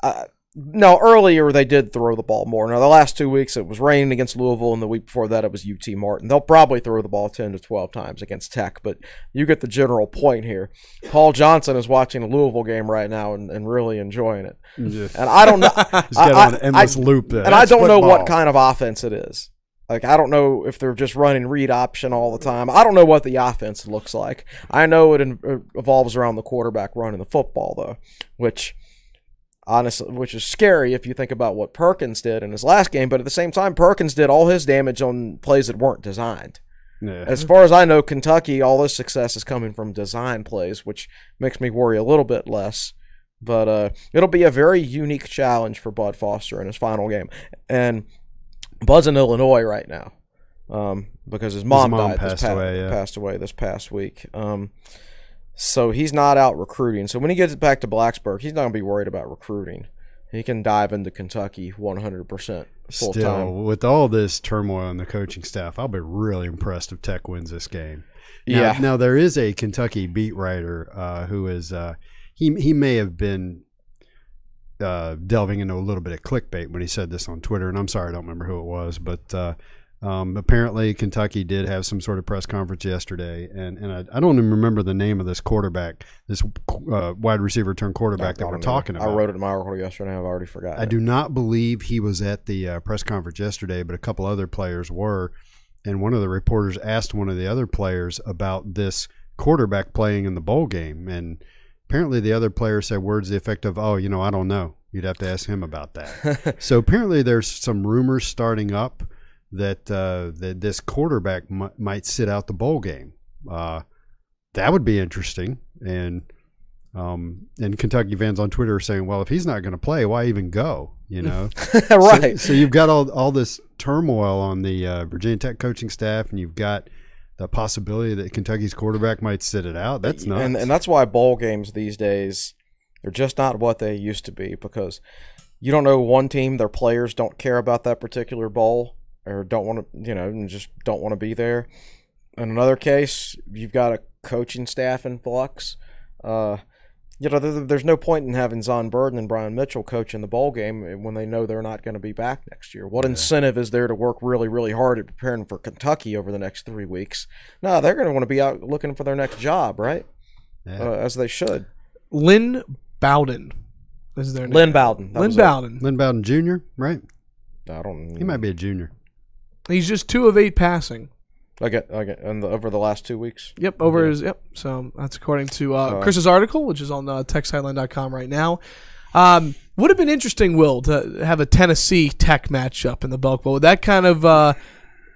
Uh, now, earlier they did throw the ball more. Now, the last two weeks it was raining against Louisville, and the week before that it was UT Martin. They'll probably throw the ball 10 to 12 times against Tech, but you get the general point here. Paul Johnson is watching the Louisville game right now and, and really enjoying it. Yeah. And I don't know. got I, an endless I, loop there. And That's I don't know what kind of offense it is. Like I don't know if they're just running read option all the time. I don't know what the offense looks like. I know it, in, it evolves around the quarterback running the football though, which – honestly, which is scary if you think about what Perkins did in his last game. But at the same time, Perkins did all his damage on plays that weren't designed. Yeah. As far as I know, Kentucky, all this success is coming from design plays, which makes me worry a little bit less. But uh, it'll be a very unique challenge for Bud Foster in his final game. And Bud's in Illinois right now um, because his mom, his mom died passed, past, away, yeah. passed away this past week. Um, so he's not out recruiting. So when he gets back to Blacksburg, he's not going to be worried about recruiting. He can dive into Kentucky 100% full Still, time. With all this turmoil in the coaching staff, I'll be really impressed if Tech wins this game. Now, yeah. Now, there is a Kentucky beat writer uh, who is, uh, he, he may have been uh, delving into a little bit of clickbait when he said this on Twitter, and I'm sorry I don't remember who it was, but uh, um, apparently, Kentucky did have some sort of press conference yesterday, and and I, I don't even remember the name of this quarterback, this uh, wide receiver turned quarterback that we're talking about. I wrote it in my article yesterday. I've already forgotten. I it. do not believe he was at the uh, press conference yesterday, but a couple other players were, and one of the reporters asked one of the other players about this quarterback playing in the bowl game, and apparently the other player said words the effect of, "Oh, you know, I don't know. You'd have to ask him about that." so apparently, there's some rumors starting up that uh, that this quarterback m- might sit out the bowl game. Uh, that would be interesting. And um, and Kentucky fans on Twitter are saying, "Well, if he's not going to play, why even go?" You know, right? So, so, you've got all all this turmoil on the uh, Virginia Tech coaching staff, and you've got the possibility that Kentucky's quarterback might sit it out. That's not, and, and that's why bowl games these days they're just not what they used to be because you don't know one team, their players don't care about that particular bowl or don't want to, you know, and just don't want to be there. In another case, you've got a coaching staff in flux. Uh, you know, there's no point in having Zon Burden and Brian Mitchell coaching the bowl game when they know they're not going to be back next year. What yeah. incentive is there to work really, really hard at preparing for Kentucky over the next three weeks? No, they're going to want to be out looking for their next job, right? Yeah. Uh, as they should. Lynn Bowden is their name. Lynn Bowden. Lynn Bowden. It. Lynn Bowden Jr., right? I don't know. He might be a junior. He's just two of eight passing. I get. and the, over the last two weeks. Yep, over yeah. his yep. So that's according to uh, uh, Chris's article, which is on uh, TechSideline.com right now. Um, would have been interesting, Will, to have a Tennessee Tech matchup in the Belk Bowl. That kind of uh,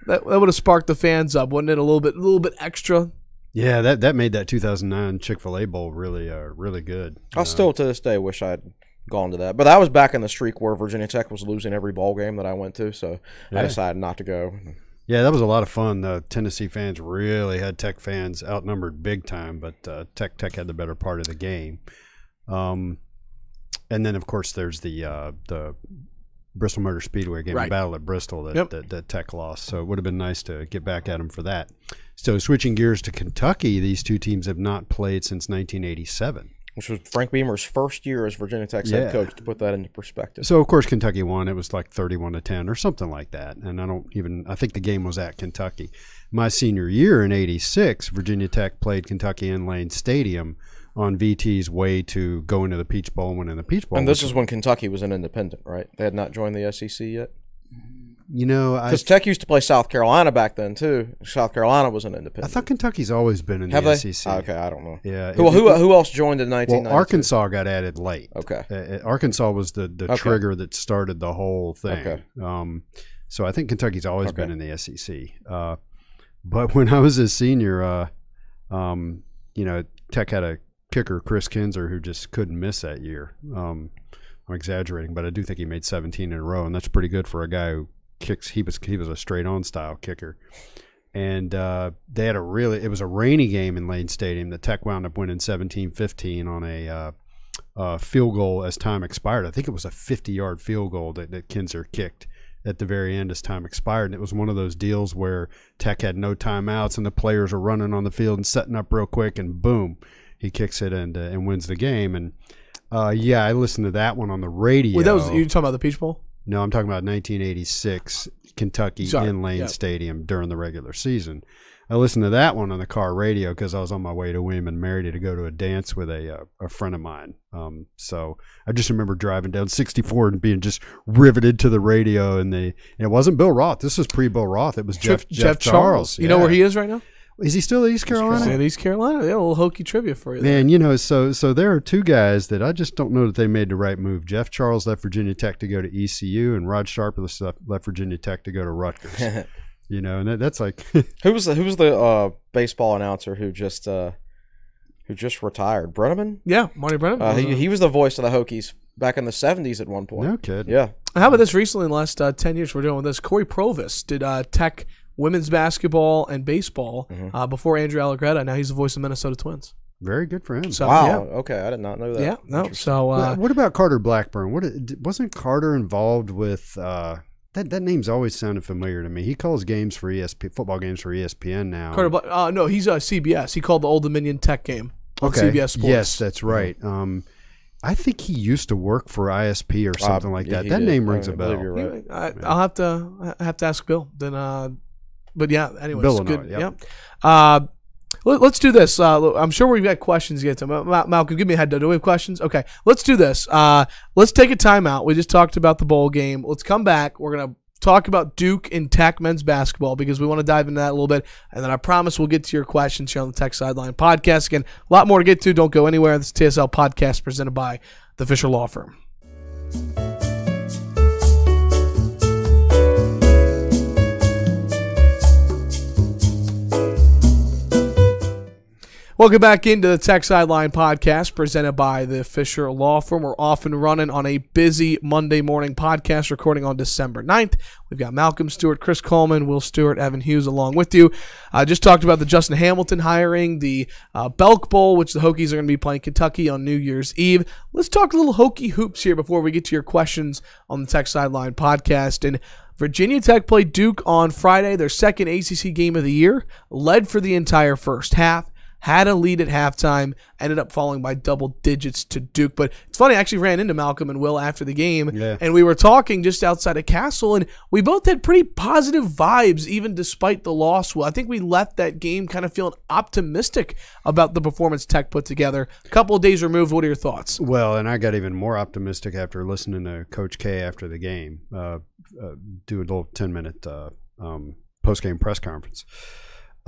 that, that would have sparked the fans up, wouldn't it? A little bit, a little bit extra. Yeah, that that made that 2009 Chick Fil A Bowl really, uh, really good. I uh, still to this day wish I would gone to that. But that was back in the streak where Virginia Tech was losing every ball game that I went to, so yeah. I decided not to go. Yeah, that was a lot of fun. The Tennessee fans really had Tech fans outnumbered big time, but uh, Tech Tech had the better part of the game. Um, and then of course there's the uh, the Bristol Motor Speedway game, right. battle at Bristol that, yep. that, that Tech lost. So it would have been nice to get back at them for that. So switching gears to Kentucky, these two teams have not played since 1987 which was Frank Beamer's first year as Virginia Tech's yeah. head coach. To put that into perspective, so of course Kentucky won. It was like thirty-one to ten or something like that. And I don't even I think the game was at Kentucky. My senior year in '86, Virginia Tech played Kentucky in Lane Stadium on VT's way to going to the Peach Bowl and winning the Peach Bowl. And this is when Kentucky was an independent, right? They had not joined the SEC yet you know, because Tech used to play South Carolina back then too. South Carolina was an independent. I thought Kentucky's always been in Have the they? SEC. Ah, okay, I don't know. Yeah. Well, who, who, who else joined in nineteen? Well, Arkansas got added late. Okay. Uh, uh, Arkansas was the the okay. trigger that started the whole thing. Okay. Um, so I think Kentucky's always okay. been in the SEC. Uh, but when I was a senior, uh, um, you know, Tech had a kicker, Chris Kinzer, who just couldn't miss that year. Um, I'm exaggerating, but I do think he made 17 in a row, and that's pretty good for a guy who kicks. He was he was a straight on style kicker, and uh, they had a really it was a rainy game in Lane Stadium. The Tech wound up winning 17-15 on a uh, uh, field goal as time expired. I think it was a fifty yard field goal that, that Kinzer kicked at the very end as time expired. And it was one of those deals where Tech had no timeouts and the players were running on the field and setting up real quick, and boom, he kicks it and uh, and wins the game. And uh, yeah, I listened to that one on the radio. that was you talking about the Peach Bowl? No, I'm talking about 1986 Kentucky Sorry. Lane yep. Stadium during the regular season. I listened to that one on the car radio because I was on my way to William and Mary to go to a dance with a uh, a friend of mine. Um, so I just remember driving down 64 and being just riveted to the radio. And the and it wasn't Bill Roth. This was pre Bill Roth. It was Jeff Jeff, Jeff Charles. Charles. You yeah. know where he is right now? Is he still at East Carolina? He's at East Carolina. Yeah, a little hokey trivia for you. Man, you know, so so there are two guys that I just don't know that they made the right move. Jeff Charles left Virginia Tech to go to ECU, and Rod Sharper left Virginia Tech to go to Rutgers. you know, and that, that's like who was the who was the uh, baseball announcer who just uh, who just retired? Brenneman. Yeah, Marty Brenneman. Uh, he, he was the voice of the Hokies back in the 70s at one point. No kid, Yeah. How about this recently in the last uh, 10 years we're doing this? Corey Provis did uh, Tech women's basketball and baseball mm-hmm. uh, before Andrew Allegretta. Now he's the voice of Minnesota Twins. Very good for him. So, wow. Yeah. Okay, I did not know that. Yeah. No. So, uh, what about Carter Blackburn? What wasn't Carter involved with? Uh, that that name's always sounded familiar to me. He calls games for ESP football games for ESPN now. Carter Uh, no, he's a uh, CBS. He called the Old Dominion Tech game on okay. CBS Sports. Yes, that's right. Um, I think he used to work for ISP or uh, something uh, like yeah, that. That did. name rings a bell. Right. I, will have to I have to ask Bill. Then uh, but yeah, anyway, good. Yep. yep. Uh, let, us do this. Uh, I'm sure we've got questions yet. Malcolm, give me a head. Do we have questions? Okay, let's do this. Uh, let's take a timeout. We just talked about the bowl game. Let's come back. We're gonna talk about Duke and Tech men's basketball because we want to dive into that a little bit. And then I promise we'll get to your questions here on the Tech Sideline podcast. Again, a lot more to get to. Don't go anywhere. This is TSL podcast presented by the Fisher Law Firm. Welcome back into the Tech Sideline podcast presented by the Fisher Law Firm. We're off and running on a busy Monday morning podcast recording on December 9th. We've got Malcolm Stewart, Chris Coleman, Will Stewart, Evan Hughes along with you. I uh, just talked about the Justin Hamilton hiring, the uh, Belk Bowl, which the Hokies are going to be playing Kentucky on New Year's Eve. Let's talk a little Hokie hoops here before we get to your questions on the Tech Sideline podcast. And Virginia Tech played Duke on Friday, their second ACC game of the year, led for the entire first half had a lead at halftime, ended up falling by double digits to Duke. But it's funny, I actually ran into Malcolm and Will after the game, yeah. and we were talking just outside of Castle, and we both had pretty positive vibes, even despite the loss. Well, I think we left that game kind of feeling optimistic about the performance Tech put together. A couple of days removed, what are your thoughts? Well, and I got even more optimistic after listening to Coach K after the game, uh, uh, do a little 10 minute uh, um, post game press conference.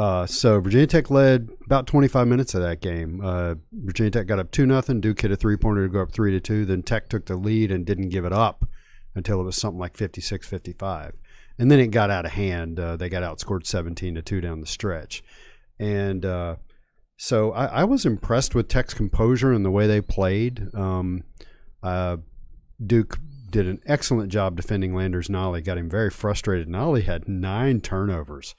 Uh, so Virginia Tech led about 25 minutes of that game. Uh, Virginia Tech got up two nothing. Duke hit a three pointer to go up three to two. Then Tech took the lead and didn't give it up until it was something like 56 55. And then it got out of hand. Uh, they got outscored 17 to two down the stretch. And uh, so I, I, was impressed with Tech's composure and the way they played. Um, uh, Duke did an excellent job defending Landers Nolly, got him very frustrated. Nolly had nine turnovers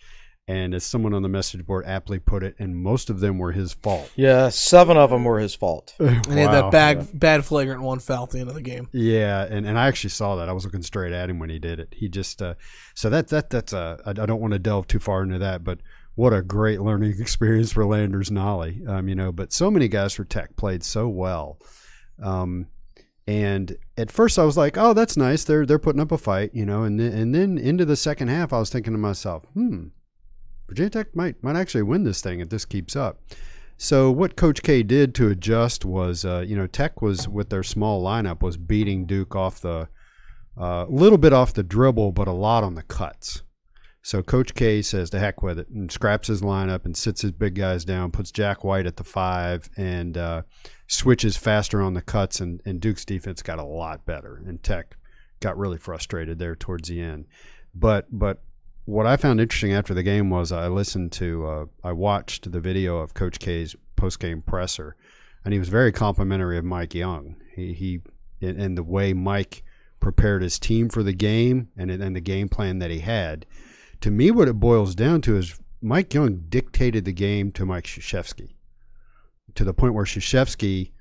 and as someone on the message board aptly put it, and most of them were his fault. Yeah, seven of them were his fault. wow. And he had that bad, yeah. bad flagrant one foul at the end of the game. Yeah, and, and I actually saw that. I was looking straight at him when he did it. He just uh, so that that that's uh, I, don't want to delve too far into that, but what a great learning experience for Landers Nolly. Um, you know, but so many guys for Tech played so well. Um, and at first I was like, "Oh, that's nice. They're they're putting up a fight," you know. And then, and then into the second half, I was thinking to myself, "Hmm, Virginia Tech might might actually win this thing if this keeps up. So what Coach K did to adjust was, uh, you know, Tech was with their small lineup was beating Duke off the a uh, little bit off the dribble, but a lot on the cuts. So Coach K says to heck with it and scraps his lineup and sits his big guys down, puts Jack White at the five, and uh, switches faster on the cuts. And, and Duke's defense got a lot better, and Tech got really frustrated there towards the end. But but what I found interesting after the game was I listened to, uh, I watched the video of Coach K's post game presser, and he was very complimentary of Mike Young. He, he in, the way Mike prepared his team for the game and, and the game plan that he had. To me, what it boils down to is Mike Young dictated the game to Mike Shashevsky to the point where Shashevsky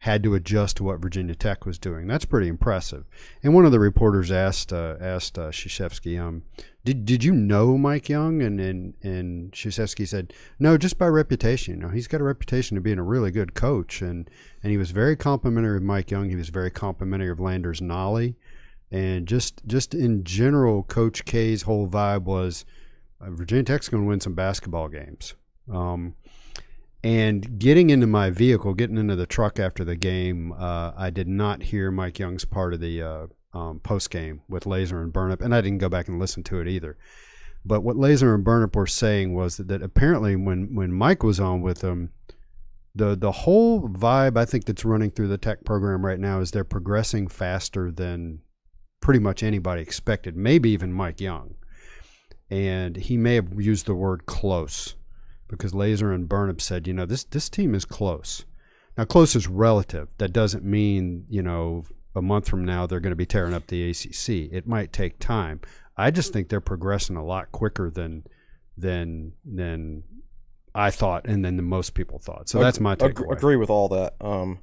had to adjust to what Virginia Tech was doing. That's pretty impressive. And one of the reporters asked uh, asked uh, um, "Did did you know Mike Young?" And and and Shishevsky said, "No, just by reputation. You know, he's got a reputation of being a really good coach, and and he was very complimentary of Mike Young. He was very complimentary of Landers Nolly, and just just in general, Coach K's whole vibe was uh, Virginia Tech's going to win some basketball games." Um, and getting into my vehicle, getting into the truck after the game, uh, I did not hear Mike Young's part of the uh, um, post game with Laser and Burnup, and I didn't go back and listen to it either. But what Laser and Burnup were saying was that, that apparently when when Mike was on with them, the the whole vibe I think that's running through the tech program right now is they're progressing faster than pretty much anybody expected, maybe even Mike Young. And he may have used the word close because Laser and Burnup said, you know, this this team is close. Now, close is relative. That doesn't mean you know a month from now they're going to be tearing up the ACC. It might take time. I just think they're progressing a lot quicker than than than I thought, and then the most people thought. So that's my takeaway. Agree with all that. Um,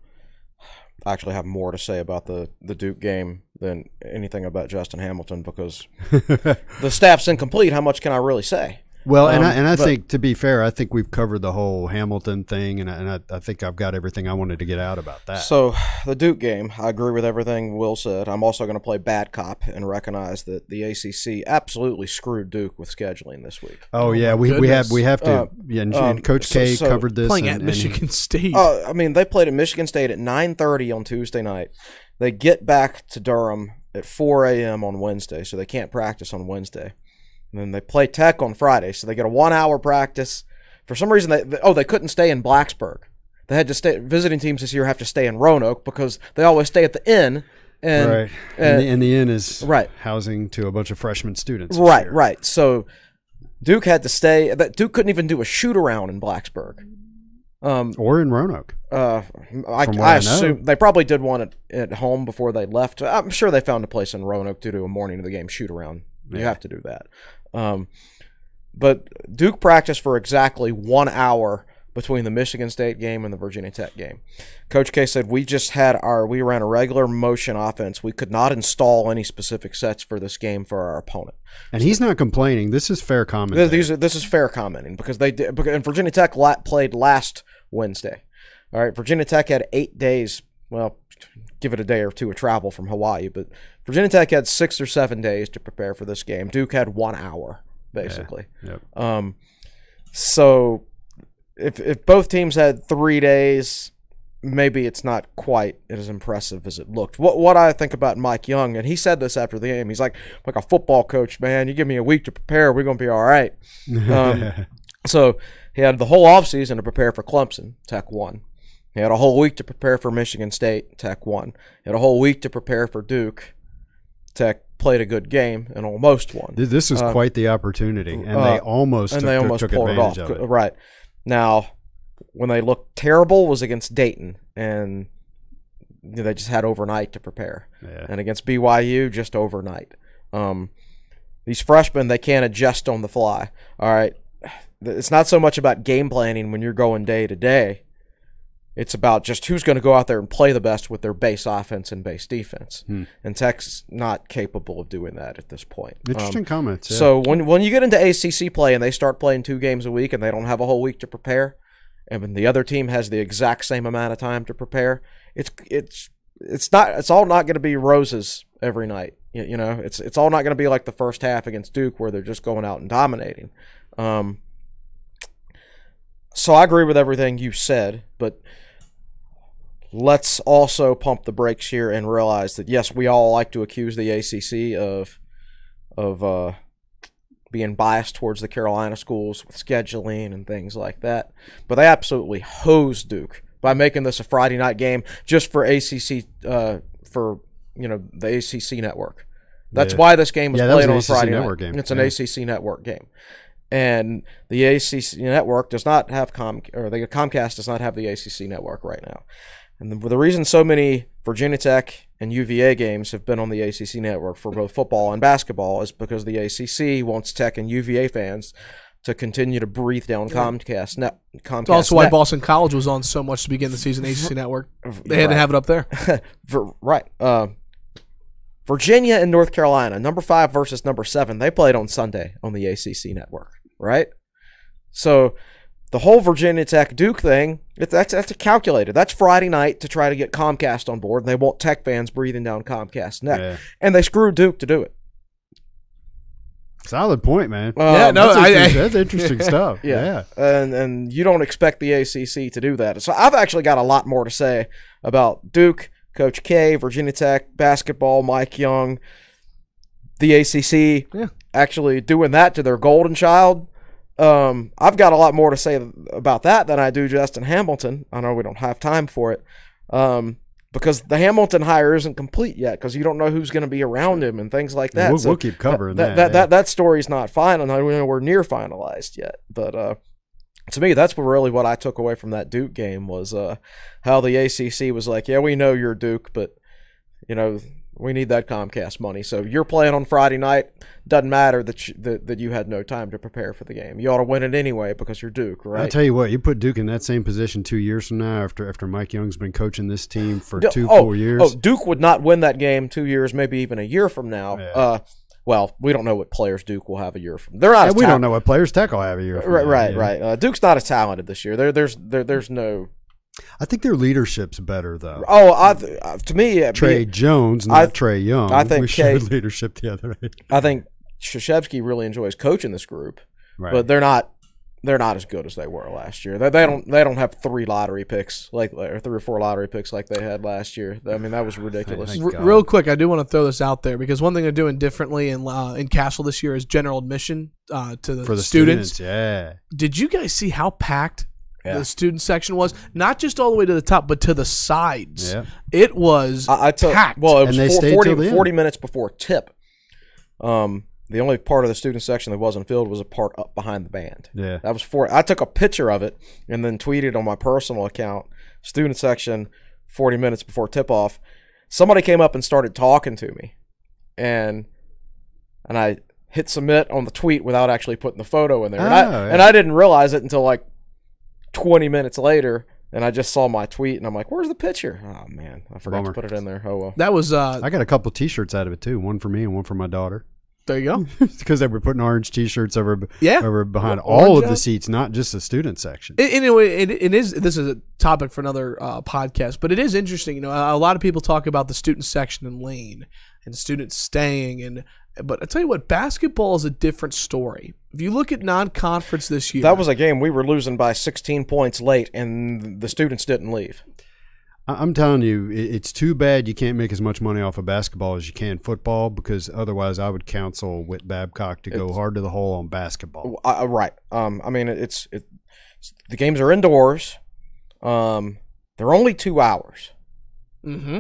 I actually have more to say about the the Duke game than anything about Justin Hamilton because the staff's incomplete. How much can I really say? Well, um, and I, um, and I but, think to be fair, I think we've covered the whole Hamilton thing, and, I, and I, I, think I've got everything I wanted to get out about that. So the Duke game, I agree with everything Will said. I'm also going to play bad cop and recognize that the ACC absolutely screwed Duke with scheduling this week. Oh, oh yeah, we, we have we have to. Uh, yeah, and, um, Coach K so, covered this playing and, at Michigan State. Uh, I mean, they played at Michigan State at 9:30 on Tuesday night. They get back to Durham at 4 a.m. on Wednesday, so they can't practice on Wednesday. And then they play Tech on Friday, so they get a one-hour practice. For some reason, they, oh, they couldn't stay in Blacksburg. They had to stay. Visiting teams this year have to stay in Roanoke because they always stay at the inn. And, right, and, and, the, and the inn is right housing to a bunch of freshman students. Right, year. right. So Duke had to stay. That Duke couldn't even do a shoot around in Blacksburg. Um, or in Roanoke. Uh, I, I assume they probably did one at, at home before they left. I'm sure they found a place in Roanoke to do a morning of the game shoot around. You have to do that. Um, but Duke practiced for exactly one hour between the Michigan State game and the Virginia Tech game. Coach K said, We just had our, we ran a regular motion offense. We could not install any specific sets for this game for our opponent. And so, he's not complaining. This is fair commenting. These this is fair commenting because they did, and Virginia Tech played last Wednesday. All right. Virginia Tech had eight days, well, give it a day or two of travel from Hawaii. But Virginia Tech had six or seven days to prepare for this game. Duke had one hour basically. Yeah. Yep. Um, so if if both teams had three days, maybe it's not quite as impressive as it looked. What what I think about Mike Young, and he said this after the game. He's like like a football coach, man. You give me a week to prepare, we're gonna be all right. Um, so he had the whole offseason to prepare for Clemson. Tech won. He had a whole week to prepare for Michigan State. Tech won. He had a whole week to prepare for Duke. Tech played a good game and almost won. This is um, quite the opportunity, and uh, they almost and took, they almost took pulled it off. Of it. Right now, when they looked terrible was against Dayton, and they just had overnight to prepare. Yeah. And against BYU, just overnight. Um, these freshmen they can't adjust on the fly. All right, it's not so much about game planning when you're going day to day it's about just who's going to go out there and play the best with their base offense and base defense. Hmm. And Tech's not capable of doing that at this point. Um, Interesting um, comments. Yeah. So when when you get into ACC play and they start playing two games a week and they don't have a whole week to prepare, and when the other team has the exact same amount of time to prepare, it's it's it's not it's all not going to be roses every night. You, you know, it's it's all not going to be like the first half against Duke where they're just going out and dominating. Um, so I agree with everything you said, but let's also pump the brakes here and realize that yes, we all like to accuse the ACC of of uh, being biased towards the Carolina schools with scheduling and things like that, but they absolutely hosed Duke by making this a Friday night game just for ACC uh, for you know the ACC network. That's yeah. why this game was yeah, played was on a Friday network night. Game. It's an yeah. ACC network game, and the ACC network does not have com or the Comcast does not have the ACC network right now. And the, the reason so many Virginia Tech and UVA games have been on the ACC network for both football and basketball is because the ACC wants Tech and UVA fans to continue to breathe down Comcast. Net, Comcast it's also why Boston College was on so much to begin the season. ACC Network they had right. to have it up there. right. Uh, Virginia and North Carolina, number five versus number seven, they played on Sunday on the ACC Network. Right. So the whole Virginia Tech Duke thing, it, that's that's calculated. That's Friday night to try to get Comcast on board, and they want Tech fans breathing down Comcast's neck, yeah. and they screwed Duke to do it. Solid point, man. Um, yeah, no, that's, I, interesting, I, that's interesting yeah, stuff. Yeah. yeah, and and you don't expect the ACC to do that. So I've actually got a lot more to say about Duke, Coach K, Virginia Tech basketball, Mike Young, the ACC. Yeah. actually doing that to their golden child um, I've got a lot more to say about that than I do Justin Hamilton. I know we don't have time for it. Um, because the Hamilton hire isn't complete yet because you don't know who's going to be around him and things like that. We'll, so we'll keep covering that. That, that, yeah. that, that story's not final. We're near finalized yet. But uh, to me, that's really what I took away from that Duke game was uh, how the ACC was like, yeah, we know you're Duke, but you know we need that Comcast money. So you're playing on Friday night. Doesn't matter that you, that, that you had no time to prepare for the game. You ought to win it anyway because you're Duke, right? i tell you what, you put Duke in that same position two years from now after after Mike Young's been coaching this team for two oh, four years. Oh, Duke would not win that game two years, maybe even a year from now. Yeah. Uh, well, we don't know what players Duke will have a year from. They're out. Yeah, we don't know what players Tech will have a year. From right, now, right, yeah. right. Uh, Duke's not as talented this year. There, there's, there, there's no I think their leadership's better though. Oh, I th- uh, to me, Trey be, Jones, not I, Trey Young. I think we shared Kay, leadership the other day. I think Shashevsky really enjoys coaching this group, right. but they're not they're not as good as they were last year. They, they don't they don't have three lottery picks like or three or four lottery picks like they had last year. I mean that was ridiculous. R- real quick, I do want to throw this out there because one thing they're doing differently in uh, in Castle this year is general admission uh, to the, For the students. students. Yeah. Did you guys see how packed yeah. The student section was not just all the way to the top, but to the sides. Yeah. It was I, took, packed. Well, it was four, 40, 40 minutes before tip. Um, the only part of the student section that wasn't filled was a part up behind the band. Yeah. That was four. I took a picture of it and then tweeted on my personal account, student section, 40 minutes before tip off. Somebody came up and started talking to me. And and I hit submit on the tweet without actually putting the photo in there. Oh, and, I, yeah. and I didn't realize it until like 20 minutes later and I just saw my tweet and I'm like, where's the picture? Oh man, I forgot Bummer. to put it in there. Oh well. That was uh I got a couple t-shirts out of it too, one for me and one for my daughter. There you go. Because they were putting orange T-shirts over, yeah. over behind all of the seats, not just the student section. It, anyway, it, it is. This is a topic for another uh, podcast, but it is interesting. You know, a, a lot of people talk about the student section and lane and students staying, and but I tell you what, basketball is a different story if you look at non-conference this year, that was a game we were losing by 16 points late, and the students didn't leave. I'm telling you, it's too bad you can't make as much money off of basketball as you can football because otherwise, I would counsel Whit Babcock to go it's, hard to the hole on basketball. Uh, right. Um, I mean, it's, it, it's, the games are indoors. Um, they're only two hours. Mm-hmm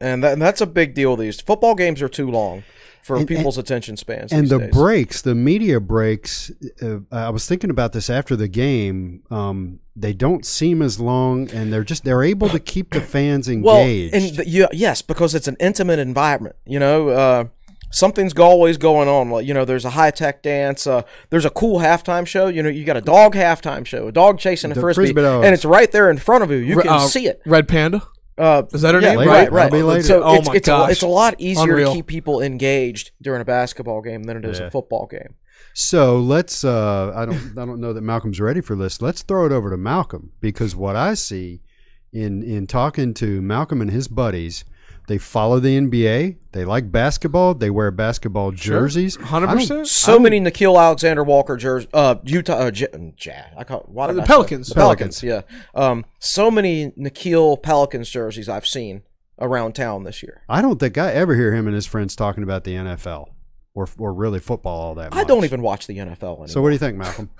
and, that, and that's a big deal. These football games are too long for and, people's and, attention spans. And the days. breaks, the media breaks. Uh, I was thinking about this after the game. Um, they don't seem as long, and they're just they're able to keep the fans engaged. Well, and the, you, yes, because it's an intimate environment. You know, uh, something's always going on. Like you know, there's a high tech dance. Uh, there's a cool halftime show. You know, you got a dog halftime show, a dog chasing a the frisbee, frisbee and it's right there in front of you. You can uh, see it. Red panda. Uh, Is that her yeah, name? Later, right, right. So oh it's, my it's, gosh. A, it's a lot easier Unreal. to keep people engaged during a basketball game than it is yeah. a football game. So let's. Uh, I don't. I don't know that Malcolm's ready for this. Let's throw it over to Malcolm because what I see in in talking to Malcolm and his buddies they follow the NBA. They like basketball. They wear basketball jerseys. Hundred percent. So I'm, many Nikhil Alexander Walker jerseys. Uh, Utah. Uh, mm, I call why the I Pelicans. The Pelicans. Pelicans. Yeah. Um, so many Nikhil Pelicans jerseys I've seen around town this year. I don't think I ever hear him and his friends talking about the NFL or or really football all that. Much. I don't even watch the NFL anymore. So what do you think, Malcolm?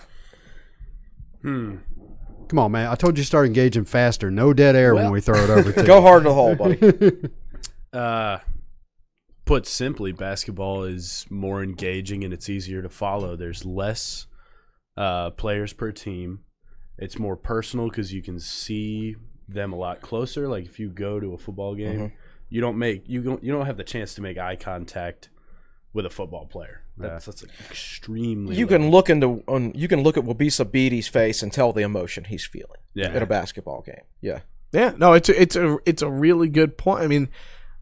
hmm. Come on, man. I told you to start engaging faster. No dead air well, when we throw it over to Go hard to the hole, buddy. uh, put simply, basketball is more engaging and it's easier to follow. There's less uh, players per team. It's more personal because you can see them a lot closer. Like if you go to a football game, mm-hmm. you don't make you don't you don't have the chance to make eye contact with a football player. That's that's extremely. You can look into on you can look at Wabisa Beatty's face and tell the emotion he's feeling. Yeah. at a basketball game. Yeah, yeah. No, it's a, it's a it's a really good point. I mean,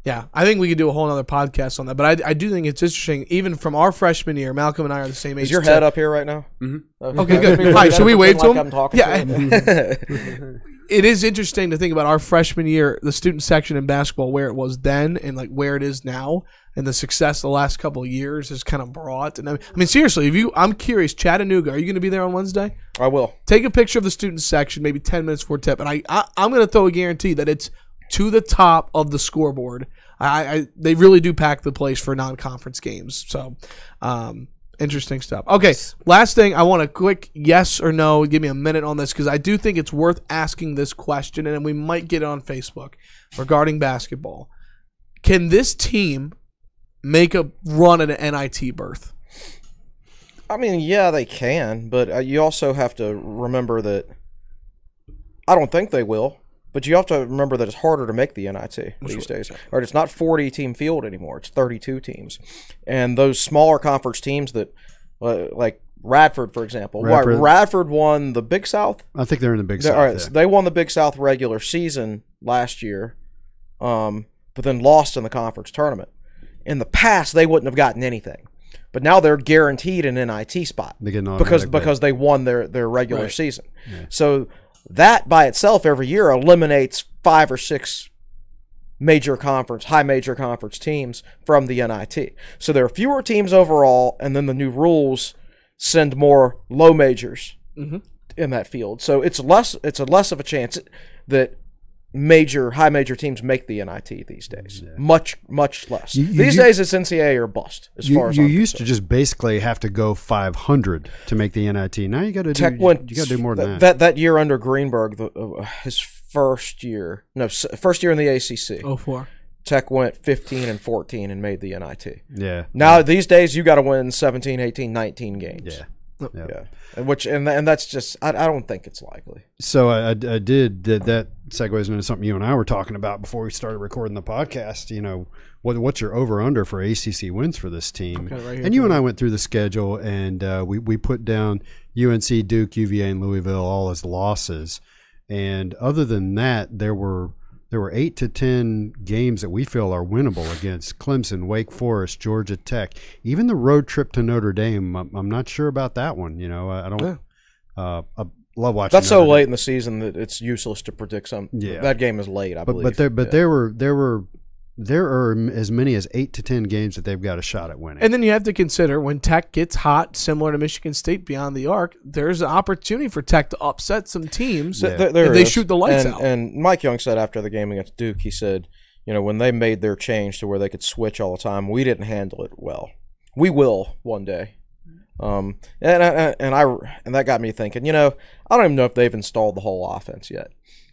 yeah, I think we could do a whole other podcast on that, but I, I do think it's interesting. Even from our freshman year, Malcolm and I are the same age. Is your head too. up here right now? Mm-hmm. Okay, good. Hi. should we wave to him? yeah. To it is interesting to think about our freshman year, the student section in basketball, where it was then, and like where it is now, and the success the last couple years has kind of brought. And I mean, I mean, seriously, if you, I'm curious, Chattanooga, are you going to be there on Wednesday? I will. Take a picture of the student section, maybe ten minutes for tip, and I, I I'm going to throw a guarantee that it's to the top of the scoreboard. I, I they really do pack the place for non-conference games. So, um, interesting stuff. Okay, last thing I want a quick yes or no. Give me a minute on this because I do think it's worth asking this question, and we might get it on Facebook regarding basketball. Can this team make a run at an NIT berth? I mean, yeah, they can, but uh, you also have to remember that I don't think they will. But you have to remember that it's harder to make the NIT these days. Or it's not 40 team field anymore. It's 32 teams, and those smaller conference teams that, uh, like Radford, for example, Radford. Why, Radford won the Big South. I think they're in the Big South. All right, so they won the Big South regular season last year, um, but then lost in the conference tournament. In the past, they wouldn't have gotten anything but now they're guaranteed an NIT spot because because they won their their regular right. season. Yeah. So that by itself every year eliminates five or six major conference, high major conference teams from the NIT. So there are fewer teams overall, and then the new rules send more low majors mm-hmm. in that field. So it's less, it's a less of a chance that major high major teams make the NIT these days. Yeah. Much much less. You, you, these you, days it's NCAA or bust. As far as you I'm used concerned. to just basically have to go 500 to make the NIT. Now you got to Tech do, went, you got to do more than that. That that year under Greenberg, the, uh, his first year, no, first year in the ACC. Oh four. Tech went 15 and 14 and made the NIT. Yeah. Now yeah. these days you got to win 17, 18, 19 games. Yeah. Yeah. which and and that's just I, I don't think it's likely. So I, I did that that segues into something you and I were talking about before we started recording the podcast. You know what what's your over under for ACC wins for this team? Okay, right and you and I went through the schedule and uh, we we put down UNC, Duke, UVA, and Louisville all as losses. And other than that, there were there were eight to ten games that we feel are winnable against Clemson, Wake Forest, Georgia Tech, even the road trip to Notre Dame. I'm, I'm not sure about that one. You know, I, don't. Yeah. Uh, I love watching. That's Notre so Dame. late in the season that it's useless to predict something. Yeah, that game is late. I but, believe. But there, but yeah. there were there were there are as many as eight to ten games that they've got a shot at winning. And then you have to consider when Tech gets hot, similar to Michigan State beyond the arc, there's an opportunity for Tech to upset some teams. Yeah. There, there they is. shoot the lights and, out. And Mike Young said after the game against Duke, he said, you know, when they made their change to where they could switch all the time, we didn't handle it well. We will one day. Um, and I, and I and that got me thinking. You know, I don't even know if they've installed the whole offense yet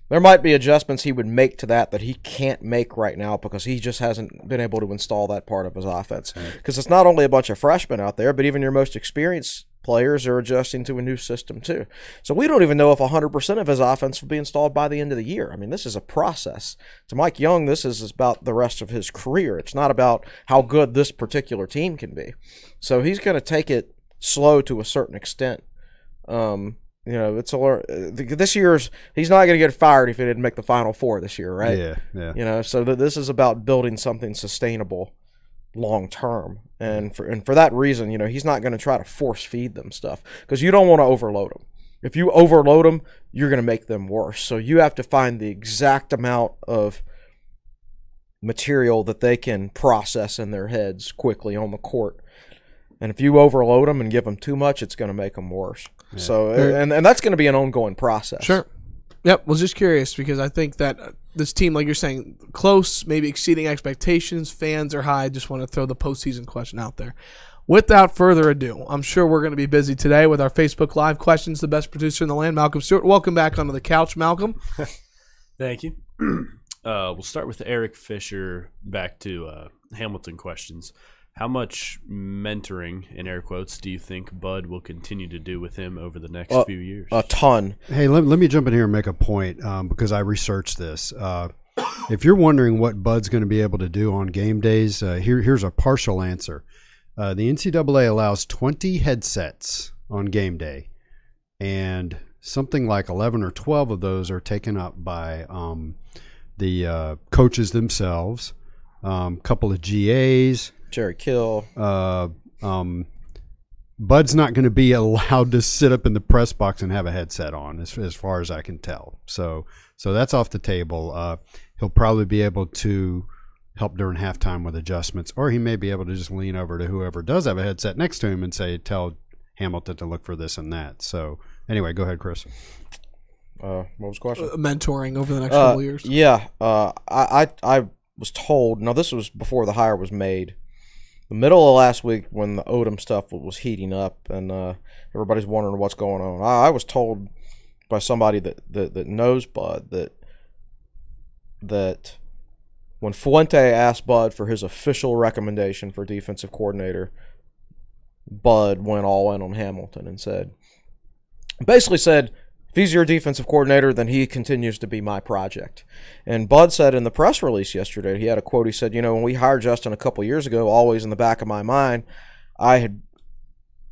there might be adjustments he would make to that that he can't make right now because he just hasn't been able to install that part of his offense. Because it's not only a bunch of freshmen out there, but even your most experienced players are adjusting to a new system too. So we don't even know if 100% of his offense will be installed by the end of the year. I mean, this is a process. To Mike Young, this is about the rest of his career. It's not about how good this particular team can be. So he's going to take it slow to a certain extent. Um, you know, it's a uh, this year's. He's not going to get fired if he didn't make the final four this year, right? Yeah, yeah. You know, so th- this is about building something sustainable, long term, and for and for that reason, you know, he's not going to try to force feed them stuff because you don't want to overload them. If you overload them, you're going to make them worse. So you have to find the exact amount of material that they can process in their heads quickly on the court. And if you overload them and give them too much, it's going to make them worse. So and and that's going to be an ongoing process. Sure. Yep. Was just curious because I think that uh, this team, like you're saying, close, maybe exceeding expectations. Fans are high. Just want to throw the postseason question out there. Without further ado, I'm sure we're going to be busy today with our Facebook Live questions. The best producer in the land, Malcolm Stewart. Welcome back onto the couch, Malcolm. Thank you. Uh, we'll start with Eric Fisher back to uh, Hamilton questions. How much mentoring, in air quotes, do you think Bud will continue to do with him over the next uh, few years? A ton. Hey, let, let me jump in here and make a point um, because I researched this. Uh, if you're wondering what Bud's going to be able to do on game days, uh, here, here's a partial answer. Uh, the NCAA allows 20 headsets on game day, and something like 11 or 12 of those are taken up by um, the uh, coaches themselves, a um, couple of GAs Jerry, Kill. Uh, um, Bud's not going to be allowed to sit up in the press box and have a headset on, as, as far as I can tell. So, so that's off the table. Uh, he'll probably be able to help during halftime with adjustments, or he may be able to just lean over to whoever does have a headset next to him and say, "Tell Hamilton to look for this and that." So, anyway, go ahead, Chris. Uh, what was the question? Uh, mentoring over the next uh, couple years. Yeah, uh, I, I I was told. Now, this was before the hire was made the middle of last week when the Odom stuff was heating up and uh, everybody's wondering what's going on. I, I was told by somebody that, that, that knows Bud that that when Fuente asked Bud for his official recommendation for defensive coordinator, Bud went all in on Hamilton and said basically said if he's your defensive coordinator, then he continues to be my project. And Bud said in the press release yesterday, he had a quote. He said, "You know, when we hired Justin a couple years ago, always in the back of my mind, I had."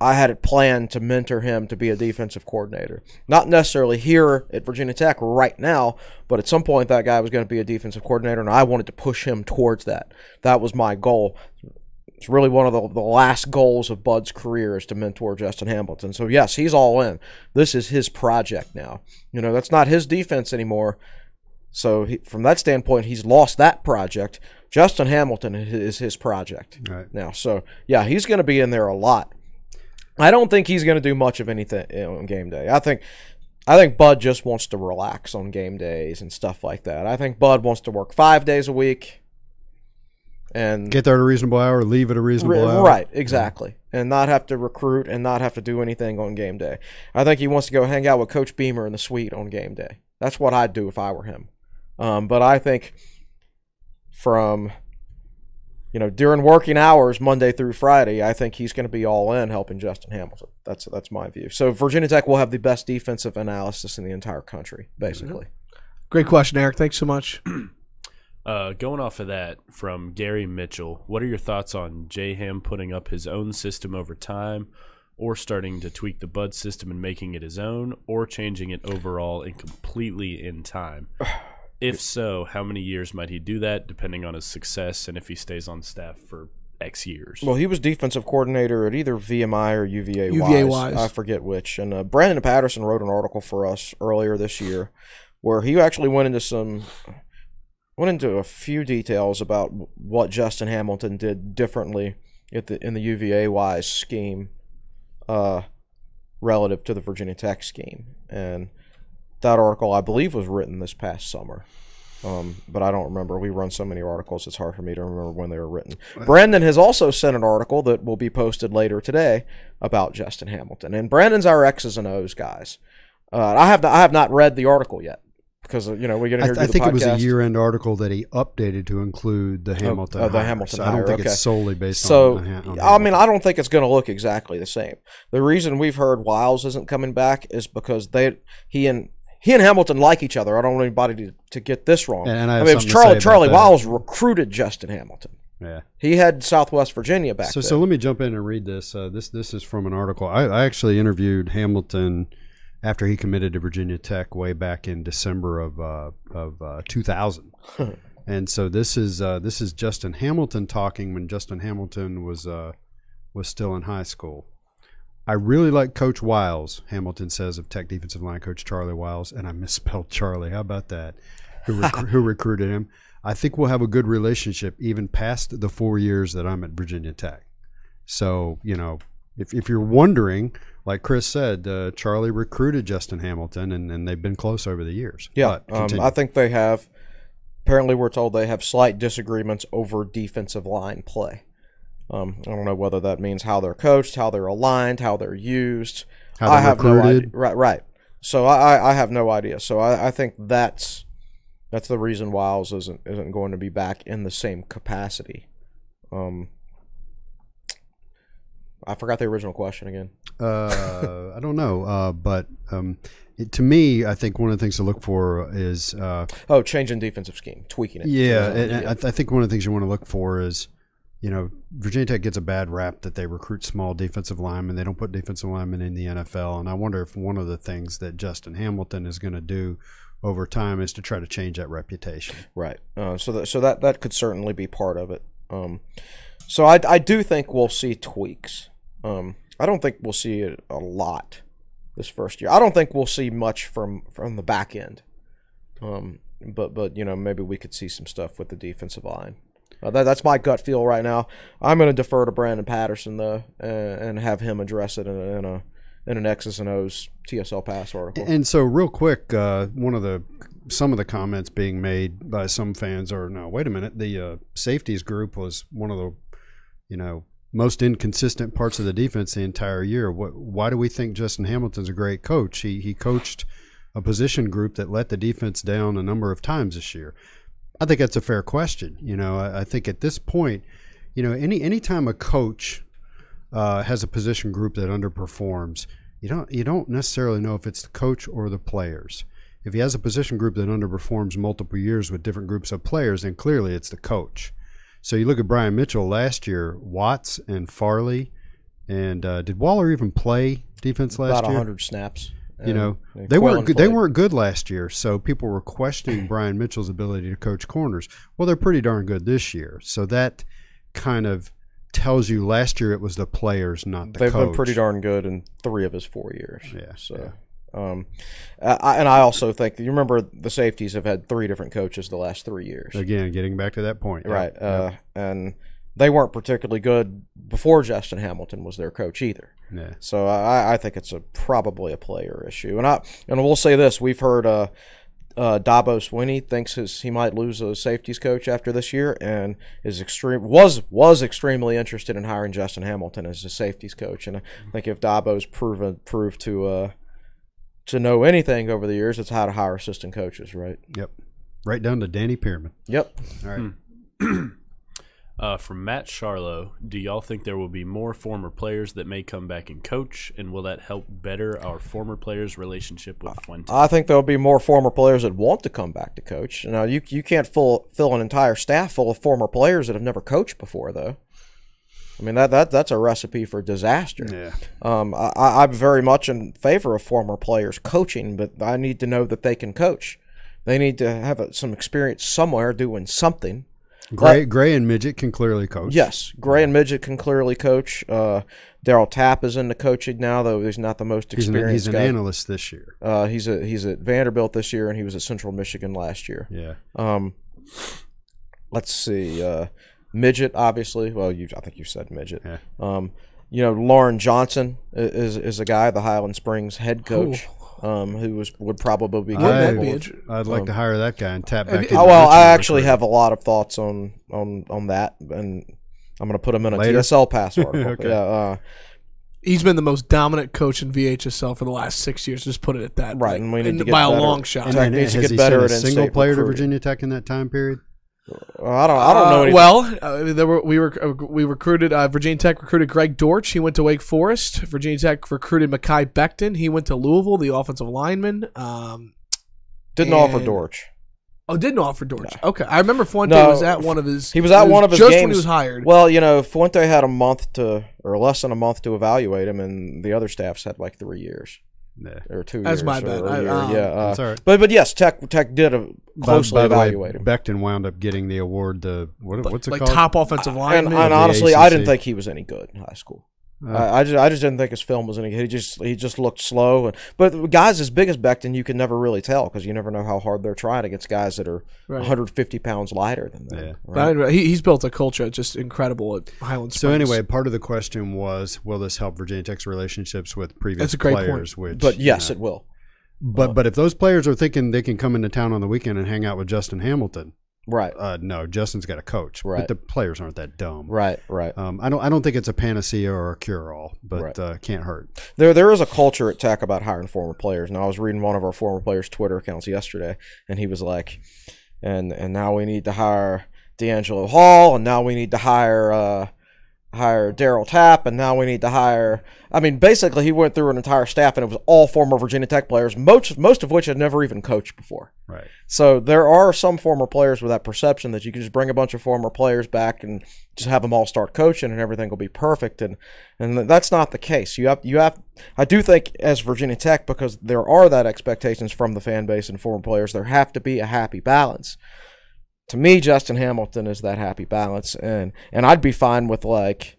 I had it planned to mentor him to be a defensive coordinator. Not necessarily here at Virginia Tech right now, but at some point that guy was going to be a defensive coordinator, and I wanted to push him towards that. That was my goal. It's really one of the, the last goals of Bud's career is to mentor Justin Hamilton. So, yes, he's all in. This is his project now. You know, that's not his defense anymore. So, he, from that standpoint, he's lost that project. Justin Hamilton is his project right. now. So, yeah, he's going to be in there a lot. I don't think he's going to do much of anything on game day. I think I think Bud just wants to relax on game days and stuff like that. I think Bud wants to work five days a week and get there at a reasonable hour, leave at a reasonable hour. Right, exactly. And not have to recruit and not have to do anything on game day. I think he wants to go hang out with Coach Beamer in the suite on game day. That's what I'd do if I were him. Um, but I think from you know during working hours Monday through Friday, I think he's going to be all in helping Justin Hamilton. That's that's my view. So Virginia Tech will have the best defensive analysis in the entire country, mm-hmm. basically. Mm-hmm. Great question, Eric. Thanks so much. Uh, going off of that from Gary Mitchell, what are your thoughts on Ham putting up his own system over time, or starting to tweak the Bud system and making it his own, or changing it overall and completely in time? If so, how many years might he do that, depending on his success and if he stays on staff for X years? Well, he was defensive coordinator at either VMI or UVA, UVA Wise. I forget which. And uh, Brandon Patterson wrote an article for us earlier this year where he actually went into some went into a few details about what Justin Hamilton did differently the, in the UVA wise scheme uh, relative to the Virginia Tech scheme. And that article, I believe, was written this past summer. Um, but I don't remember. We run so many articles, it's hard for me to remember when they were written. Brandon has also sent an article that will be posted later today about Justin Hamilton. And Brandon's our X's and O's guys. Uh, I have I have not read the article yet because you know we get in here. I, th- I think podcast. it was a year-end article that he updated to include the oh, Hamilton. Oh, the hire. Hamilton. So I don't think okay. it's solely based. So on, on I mean, I don't think it's going to look exactly the same. The reason we've heard Wiles isn't coming back is because they he and he and Hamilton like each other. I don't want anybody to, to get this wrong. And, I, I, mean, it was Charlie Charlie that. Wiles recruited Justin Hamilton. Yeah, he had Southwest Virginia back. So, then. so let me jump in and read this. Uh, this this is from an article. I, I actually interviewed Hamilton after he committed to Virginia Tech way back in December of uh, of uh, 2000. and so this is uh, this is Justin Hamilton talking when Justin Hamilton was uh, was still in high school. I really like Coach Wiles, Hamilton says of Tech defensive line coach Charlie Wiles, and I misspelled Charlie. How about that? Who, rec- who recruited him? I think we'll have a good relationship even past the four years that I'm at Virginia Tech. So you know, if if you're wondering like Chris said, uh, Charlie recruited Justin Hamilton, and, and they've been close over the years. Yeah, um, I think they have. Apparently, we're told they have slight disagreements over defensive line play. Um, I don't know whether that means how they're coached, how they're aligned, how they're used. How they're I have recruited. no idea. Right, right. So I, I have no idea. So I, I think that's that's the reason Wiles isn't isn't going to be back in the same capacity. Um, I forgot the original question again. Uh, I don't know, uh, but um, it, to me, I think one of the things to look for is uh, oh, changing defensive scheme, tweaking it. Yeah, it, I, th I, think one of the things you want to look for is you know Virginia Tech gets a bad rap that they recruit small defensive linemen, they don't put defensive linemen in the NFL, and I wonder if one of the things that Justin Hamilton is going to do over time is to try to change that reputation. Right. Uh, so that so that that could certainly be part of it. Um, so I, I do think we'll see tweaks. Um, I don't think we'll see it a lot this first year. I don't think we'll see much from from the back end. Um, but but you know maybe we could see some stuff with the defensive line. Uh, that, that's my gut feel right now. I'm going to defer to Brandon Patterson though, and have him address it in a, in a in an X's and O's TSL pass article. And so, real quick, uh, one of the some of the comments being made by some fans are, "No, wait a minute, the uh, safeties group was one of the you know most inconsistent parts of the defense the entire year. What, why do we think Justin Hamilton's a great coach? He he coached a position group that let the defense down a number of times this year. I think that's a fair question. You know, I, I think at this point, you know, any any time a coach uh, has a position group that underperforms, you don't you don't necessarily know if it's the coach or the players. If he has a position group that underperforms multiple years with different groups of players, then clearly it's the coach. So you look at Brian Mitchell last year, Watts and Farley, and uh, did Waller even play defense last About year? About 100 snaps. You know, they Quillen weren't good, they weren't good last year, so people were questioning Brian Mitchell's ability to coach corners. Well, they're pretty darn good this year, so that kind of tells you last year it was the players, not the. They've coach. been pretty darn good in three of his four years. Yeah. So. Yeah. Um, I, and I also think you remember the safeties have had three different coaches the last three years. Again, getting back to that point, right? Yep. Uh, yep. And they weren't particularly good before Justin Hamilton was their coach either. Yeah. So I, I think it's a probably a player issue. And I and we'll say this: we've heard uh, uh, Davos Winnie thinks his, he might lose a safeties coach after this year, and is extreme was was extremely interested in hiring Justin Hamilton as a safeties coach. And I mm-hmm. think if Dabo's proven proved to uh, to know anything over the years, it's how to hire assistant coaches, right? Yep. Right down to Danny Pierman. Yep. All right. Hmm. uh, from Matt Charlo, do y'all think there will be more former players that may come back and coach, and will that help better our former players' relationship with Fuente? I think there'll be more former players that want to come back to coach. You know, you you can't fill fill an entire staff full of former players that have never coached before, though. I mean that, that that's a recipe for disaster. Yeah. Um, I, am very much in favor of former players coaching, but I need to know that they can coach. They need to have a, some experience somewhere doing something. Gray, but, Gray and Midget can clearly coach. Yes, Gray and Midget can clearly coach. Uh, Daryl Tapp is into coaching now, though he's not the most experienced. He's an, he's an analyst this year. Uh, he's a he's at Vanderbilt this year, and he was at Central Michigan last year. Yeah. Um, let's see. Uh, midget, obviously. Well, you, I think you said midget. Yeah. Um, you know, Lauren Johnson is is a guy, the Highland Springs head coach. Um, who was would probably be. I, I'd like um, to hire that guy and tap back. Oh, well, I actually have a lot of thoughts on on on that, and I'm going to put him in a Later. TSL password. okay. Yeah, uh, He's been the most dominant coach in VHSL for the last six years. Just put it at that. Right, like, and we need and to get by better. a long shot. And, and, and has he sent a single player recruiting. to Virginia Tech in that time period? I don't. I don't know. Uh, Anything. Well, uh, were, we were uh, we recruited uh, Virginia Tech recruited Greg Dortch. He went to Wake Forest. Virginia Tech recruited Mackay Becton. He went to Louisville, the offensive lineman. Um, didn't and, offer Dortch. Oh, didn't offer Dortch. No. Okay, I remember Fuente no, was at one of his. He was at was one of his just games. when he was hired. Well, you know, Fuente had a month to, or less than a month to evaluate him, and the other staffs had like three years. Nah. Or two That's years. my bad. I, um, yeah, uh, sorry. But but yes, Tech Tech did a closely by, by way, Becton wound up getting the award. The what, what's it like called? Top offensive lineman. And, and honestly, I didn't think he was any good in high school. Uh, I, I, just I just didn't think his film was any good. He just he just looked slow. but guys as big as Becton, you can never really tell because you never know how hard they're trying against guys that are right. 150 pounds lighter than them. Yeah. Right? But he, he's built a culture just incredible at Highland Springs. So anyway, part of the question was, will this help Virginia Tech's relationships with previous players? Point. Which, but yes, you know, it will. But uh, but if those players are thinking they can come into town on the weekend and hang out with Justin Hamilton, Right. Uh, no, Justin's got a coach. Right. But the players aren't that dumb. Right. Right. Um, I don't. I don't think it's a panacea or a cure all, but right. uh, can't hurt. There, there is a culture at Tech about hiring former players. Now, I was reading one of our former players' Twitter accounts yesterday, and he was like, "And and now we need to hire D'Angelo Hall, and now we need to hire." Uh, hire Daryl Tapp, and now we need to hire. I mean, basically, he went through an entire staff, and it was all former Virginia Tech players, most most of which had never even coached before. Right. So there are some former players with that perception that you can just bring a bunch of former players back and just have them all start coaching, and everything will be perfect. And and that's not the case. You have you have. I do think as Virginia Tech, because there are that expectations from the fan base and former players, there have to be a happy balance to me, Justin Hamilton is that happy balance, and and I'd be fine with like,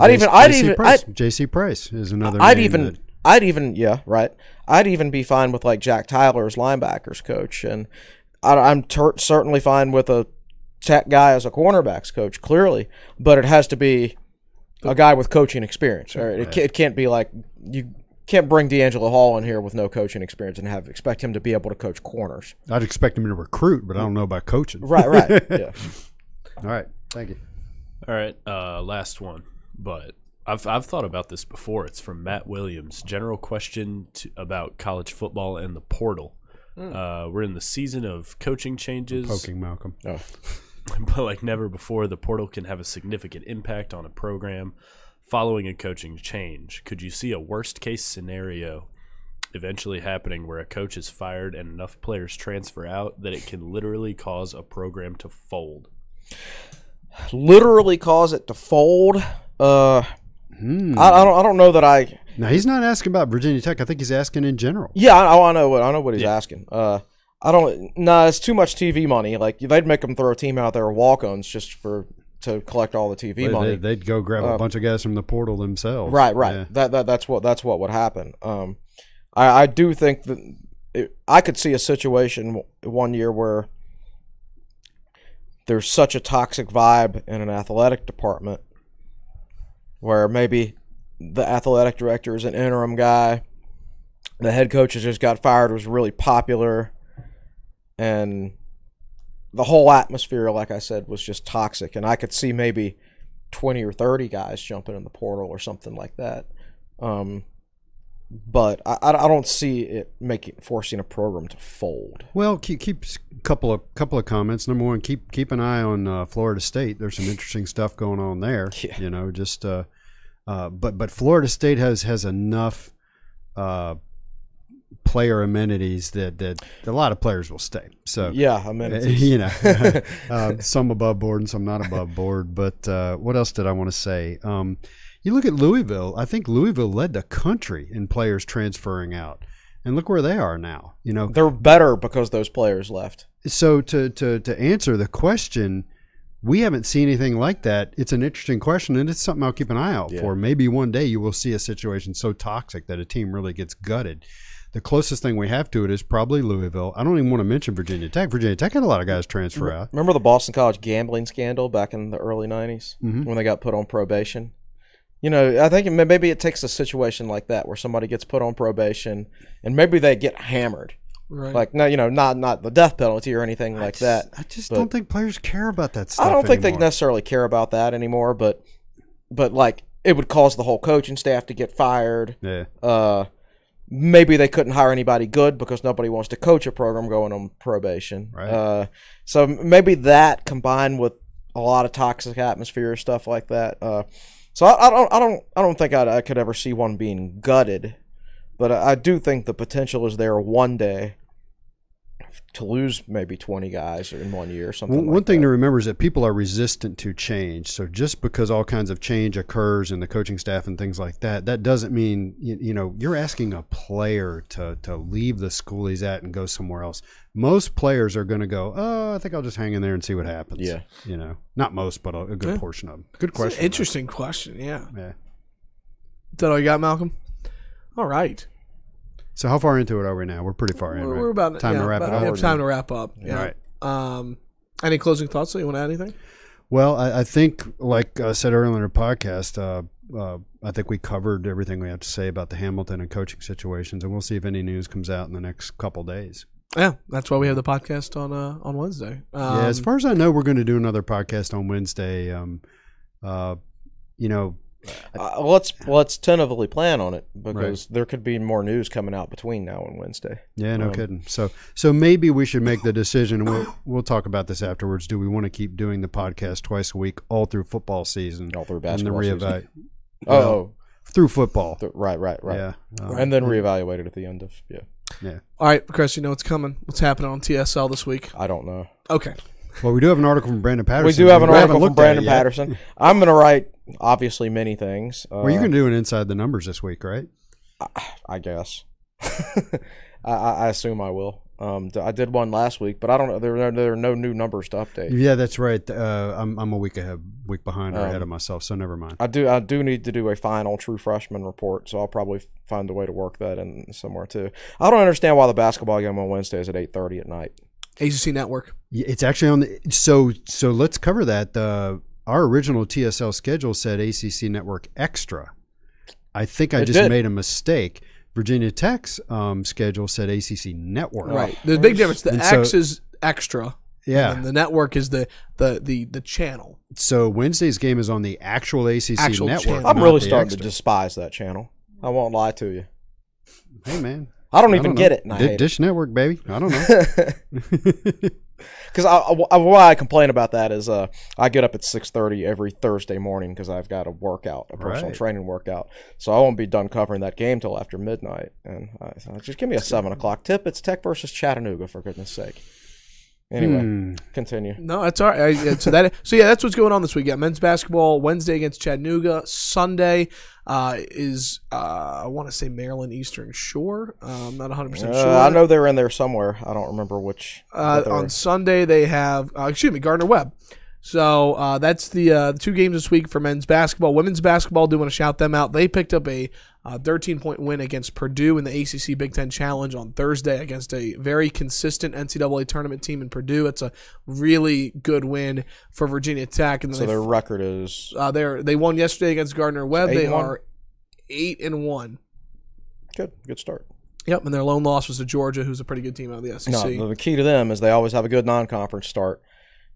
I'd J even, I'd even, JC Price is another. I'd even, that... I'd even, yeah, right. I'd even be fine with like Jack Tyler as linebackers coach, and I, am certainly fine with a tech guy as a cornerbacks coach, clearly, but it has to be a guy with coaching experience. Right? It, it can't be like you can't bring D'Angelo Hall in here with no coaching experience and have expect him to be able to coach corners. I'd expect him to recruit, but I don't know about coaching. Right, right. yeah. All right. Thank you. All right. Uh, last one, but I've I've thought about this before. It's from Matt Williams. General question to, about college football and the portal. Mm. Uh, we're in the season of coaching changes. I'm poking Malcolm. Oh. but like never before, the portal can have a significant impact on a program. Following a coaching change, could you see a worst case scenario eventually happening where a coach is fired and enough players transfer out that it can literally cause a program to fold? Literally cause it to fold? Uh, hmm. I, I, don't, I don't know that I. No, he's not asking about Virginia Tech. I think he's asking in general. Yeah, I, oh, I know what I know what he's yeah. asking. Uh, I don't. No, nah, it's too much TV money. Like they'd make them throw a team out there walk-ons just for to collect all the TV they, money. They, would go grab um, a bunch of guys from the portal themselves. Right, right. Yeah. That, that that's what that's what would happen. Um, I, I do think that it, I could see a situation one year where there's such a toxic vibe in an athletic department where maybe the athletic director is an interim guy, the head coach has just got fired, was really popular, and the whole atmosphere, like I said, was just toxic, and I could see maybe twenty or thirty guys jumping in the portal or something like that. Um, but I, I don't see it making forcing a program to fold. Well, keep, keep couple of couple of comments. Number one, keep keep an eye on uh, Florida State. There's some interesting stuff going on there. Yeah. You know, just uh, uh, but but Florida State has has enough uh, player amenities that, that a lot of players will stay. So yeah, amenities. You know, uh, some above board and some not above board. But uh, what else did I want to say? Um, you look at Louisville. I think Louisville led the country in players transferring out, and look where they are now. You know, they're better because those players left. So to to to answer the question we haven't seen anything like that. It's an interesting question, and it's something I'll keep an eye out yeah. for. Maybe one day you will see a situation so toxic that a team really gets gutted. The closest thing we have to it is probably Louisville. I don't even want to mention Virginia Tech. Virginia Tech had a lot of guys transfer out. Remember the Boston College gambling scandal back in the early 90s mm-hmm. when they got put on probation? You know, I think maybe it takes a situation like that where somebody gets put on probation and maybe they get hammered. Right. Like no, you know, not not the death penalty or anything I like just, that. I just but don't think players care about that stuff. I don't think anymore. they necessarily care about that anymore. But but like it would cause the whole coaching staff to get fired. Yeah. Uh, maybe they couldn't hire anybody good because nobody wants to coach a program going on probation. Right. Uh, so maybe that combined with a lot of toxic atmosphere stuff like that. Uh, so I, I, don't, I don't, I don't think I'd, I, could ever see one being gutted, but I, I, do think the potential is there one day to lose maybe 20 guys in one year or something. One, like one thing that. to remember is that people are resistant to change. So just because all kinds of change occurs in the coaching staff and things like that, that doesn't mean you, you know you're asking a player to to leave the school he's at and go somewhere else. Most players are going to go, oh, I think I'll just hang in there and see what happens. Yeah, you know, not most, but a, a good yeah. portion of them. Good question. interesting question. Yeah. Yeah. Is that all you got, Malcolm? All right. So how far into it are we now? We're pretty far in. We're, right? we're about time yeah, to wrap about, up. We have time to wrap up. Yeah. All right. Um, any closing thoughts? that you want to add anything? Well, I, I think, like I said earlier in the podcast, uh, uh, I think we covered everything we have to say about the Hamilton and coaching situations, and we'll see if any news comes out in the next couple days. Yeah, that's why we have the podcast on uh, on Wednesday. Um, yeah, as um, far as I know, we're going to do another podcast on Wednesday. Um, uh, you know, uh, let's let's tentatively plan on it because right. there could be more news coming out between now and Wednesday. Yeah, no um, kidding. So so maybe we should make the decision. We'll we'll talk about this afterwards. Do we want to keep doing the podcast twice a week all through football season? All through basketball and the oh, through football. Th- right, right, right. Yeah, um, and then reevaluate it at the end of yeah. Yeah. All right, Chris. You know what's coming. What's happening on TSL this week? I don't know. Okay. Well, we do have an article from Brandon Patterson. We do have an article from Brandon Patterson. I'm going to write obviously many things. Uh, well, you can uh, do an inside the numbers this week, right? I, I guess. I, I, assume I will. Um, I did one last week, but I don't know. There, are, there are no new numbers to update. Yeah, that's right. Uh, I'm, I'm a week ahead, week behind or um, ahead of myself, so never mind. I do I do need to do a final true freshman report, so I'll probably find a way to work that in somewhere too. I don't understand why the basketball game on Wednesday is at 8:30 at night. ACC Network. It's actually on the so so. Let's cover that. The our original TSL schedule said ACC Network Extra. I think I it just did. made a mistake. Virginia Tech's um, schedule said ACC Network. Right. The big difference. The and X so, is extra. Yeah. And the network is the the the the channel. So Wednesday's game is on the actual ACC actual network. Channel. I'm really starting extra. to despise that channel. I won't lie to you. Hey man, I don't I even don't get it. And Dish it. Network, baby. I don't know. Because I, I, why I complain about that is uh, I get up at 6.30 every Thursday morning because I've got a workout, a personal right. training workout. So I won't be done covering that game till after midnight. And I, just give me a 7 o'clock tip. It's Tech versus Chattanooga, for goodness sake. Anyway, hmm. continue. No, it's all right. So that so yeah, that's what's going on this week. Yeah, men's basketball Wednesday against Chattanooga, Sunday uh, is uh, I want to say Maryland Eastern Shore. I'm not 100 percent uh, sure. I know they're in there somewhere. I don't remember which. Uh, on Sunday they have uh, excuse me Gardner Webb. So uh, that's the uh, two games this week for men's basketball. Women's basketball, do want to shout them out. They picked up a uh, 13 point win against Purdue in the ACC Big Ten Challenge on Thursday against a very consistent NCAA tournament team in Purdue. It's a really good win for Virginia Tech. And so their record is uh, they they won yesterday against Gardner Webb. They are eight and one. Good, good start. Yep, and their lone loss was to Georgia, who's a pretty good team out of the SEC. No, the key to them is they always have a good non-conference start.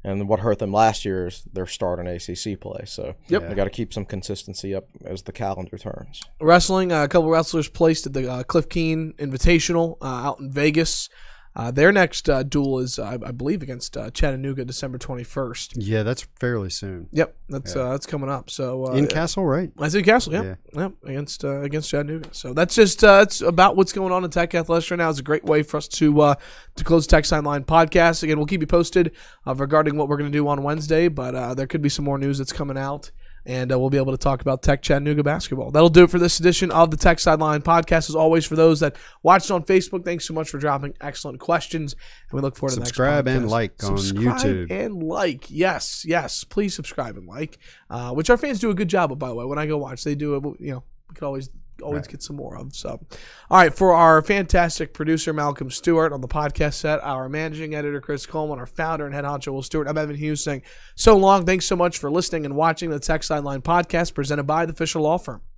And what hurt them last year is their start in ACC play. So yep. they got to keep some consistency up as the calendar turns. Wrestling, uh, a couple wrestlers placed at the uh, Cliff Keen Invitational uh, out in Vegas. Uh, their next uh, duel is, uh, I, I, believe, against uh, Chattanooga, December 21st. Yeah, that's fairly soon. Yep, that's yeah. Uh, that's coming up. So in Castle, right? That's in Castle. Yep, yeah. yep. Against against Chattanooga. So that's just that's about what's going on in Tech Athletics right now. It's a great way for us to to close Tech sideline podcast. Again, we'll keep you posted regarding what we're going to do on Wednesday, but there could be some more news that's coming out and uh, we'll be able to talk about Tech Chattanooga basketball. That'll do it for this edition of the Tech Sideline Podcast. As always, for those that watched on Facebook, thanks so much for dropping excellent questions, and we look forward subscribe to the next and like subscribe on YouTube and like. Yes, yes, please subscribe and like, uh, which our fans do a good job of, by the way. When I go watch, they do it. you know we could always always right. get some more of. So, all right, for our fantastic producer Malcolm Stewart on the podcast set, our managing editor Chris Coleman, our founder and head honcho Will Stewart. I'm Evan Hughes saying so long. Thanks so much for listening and watching the Tech Sideline podcast presented by the Official Law Firm.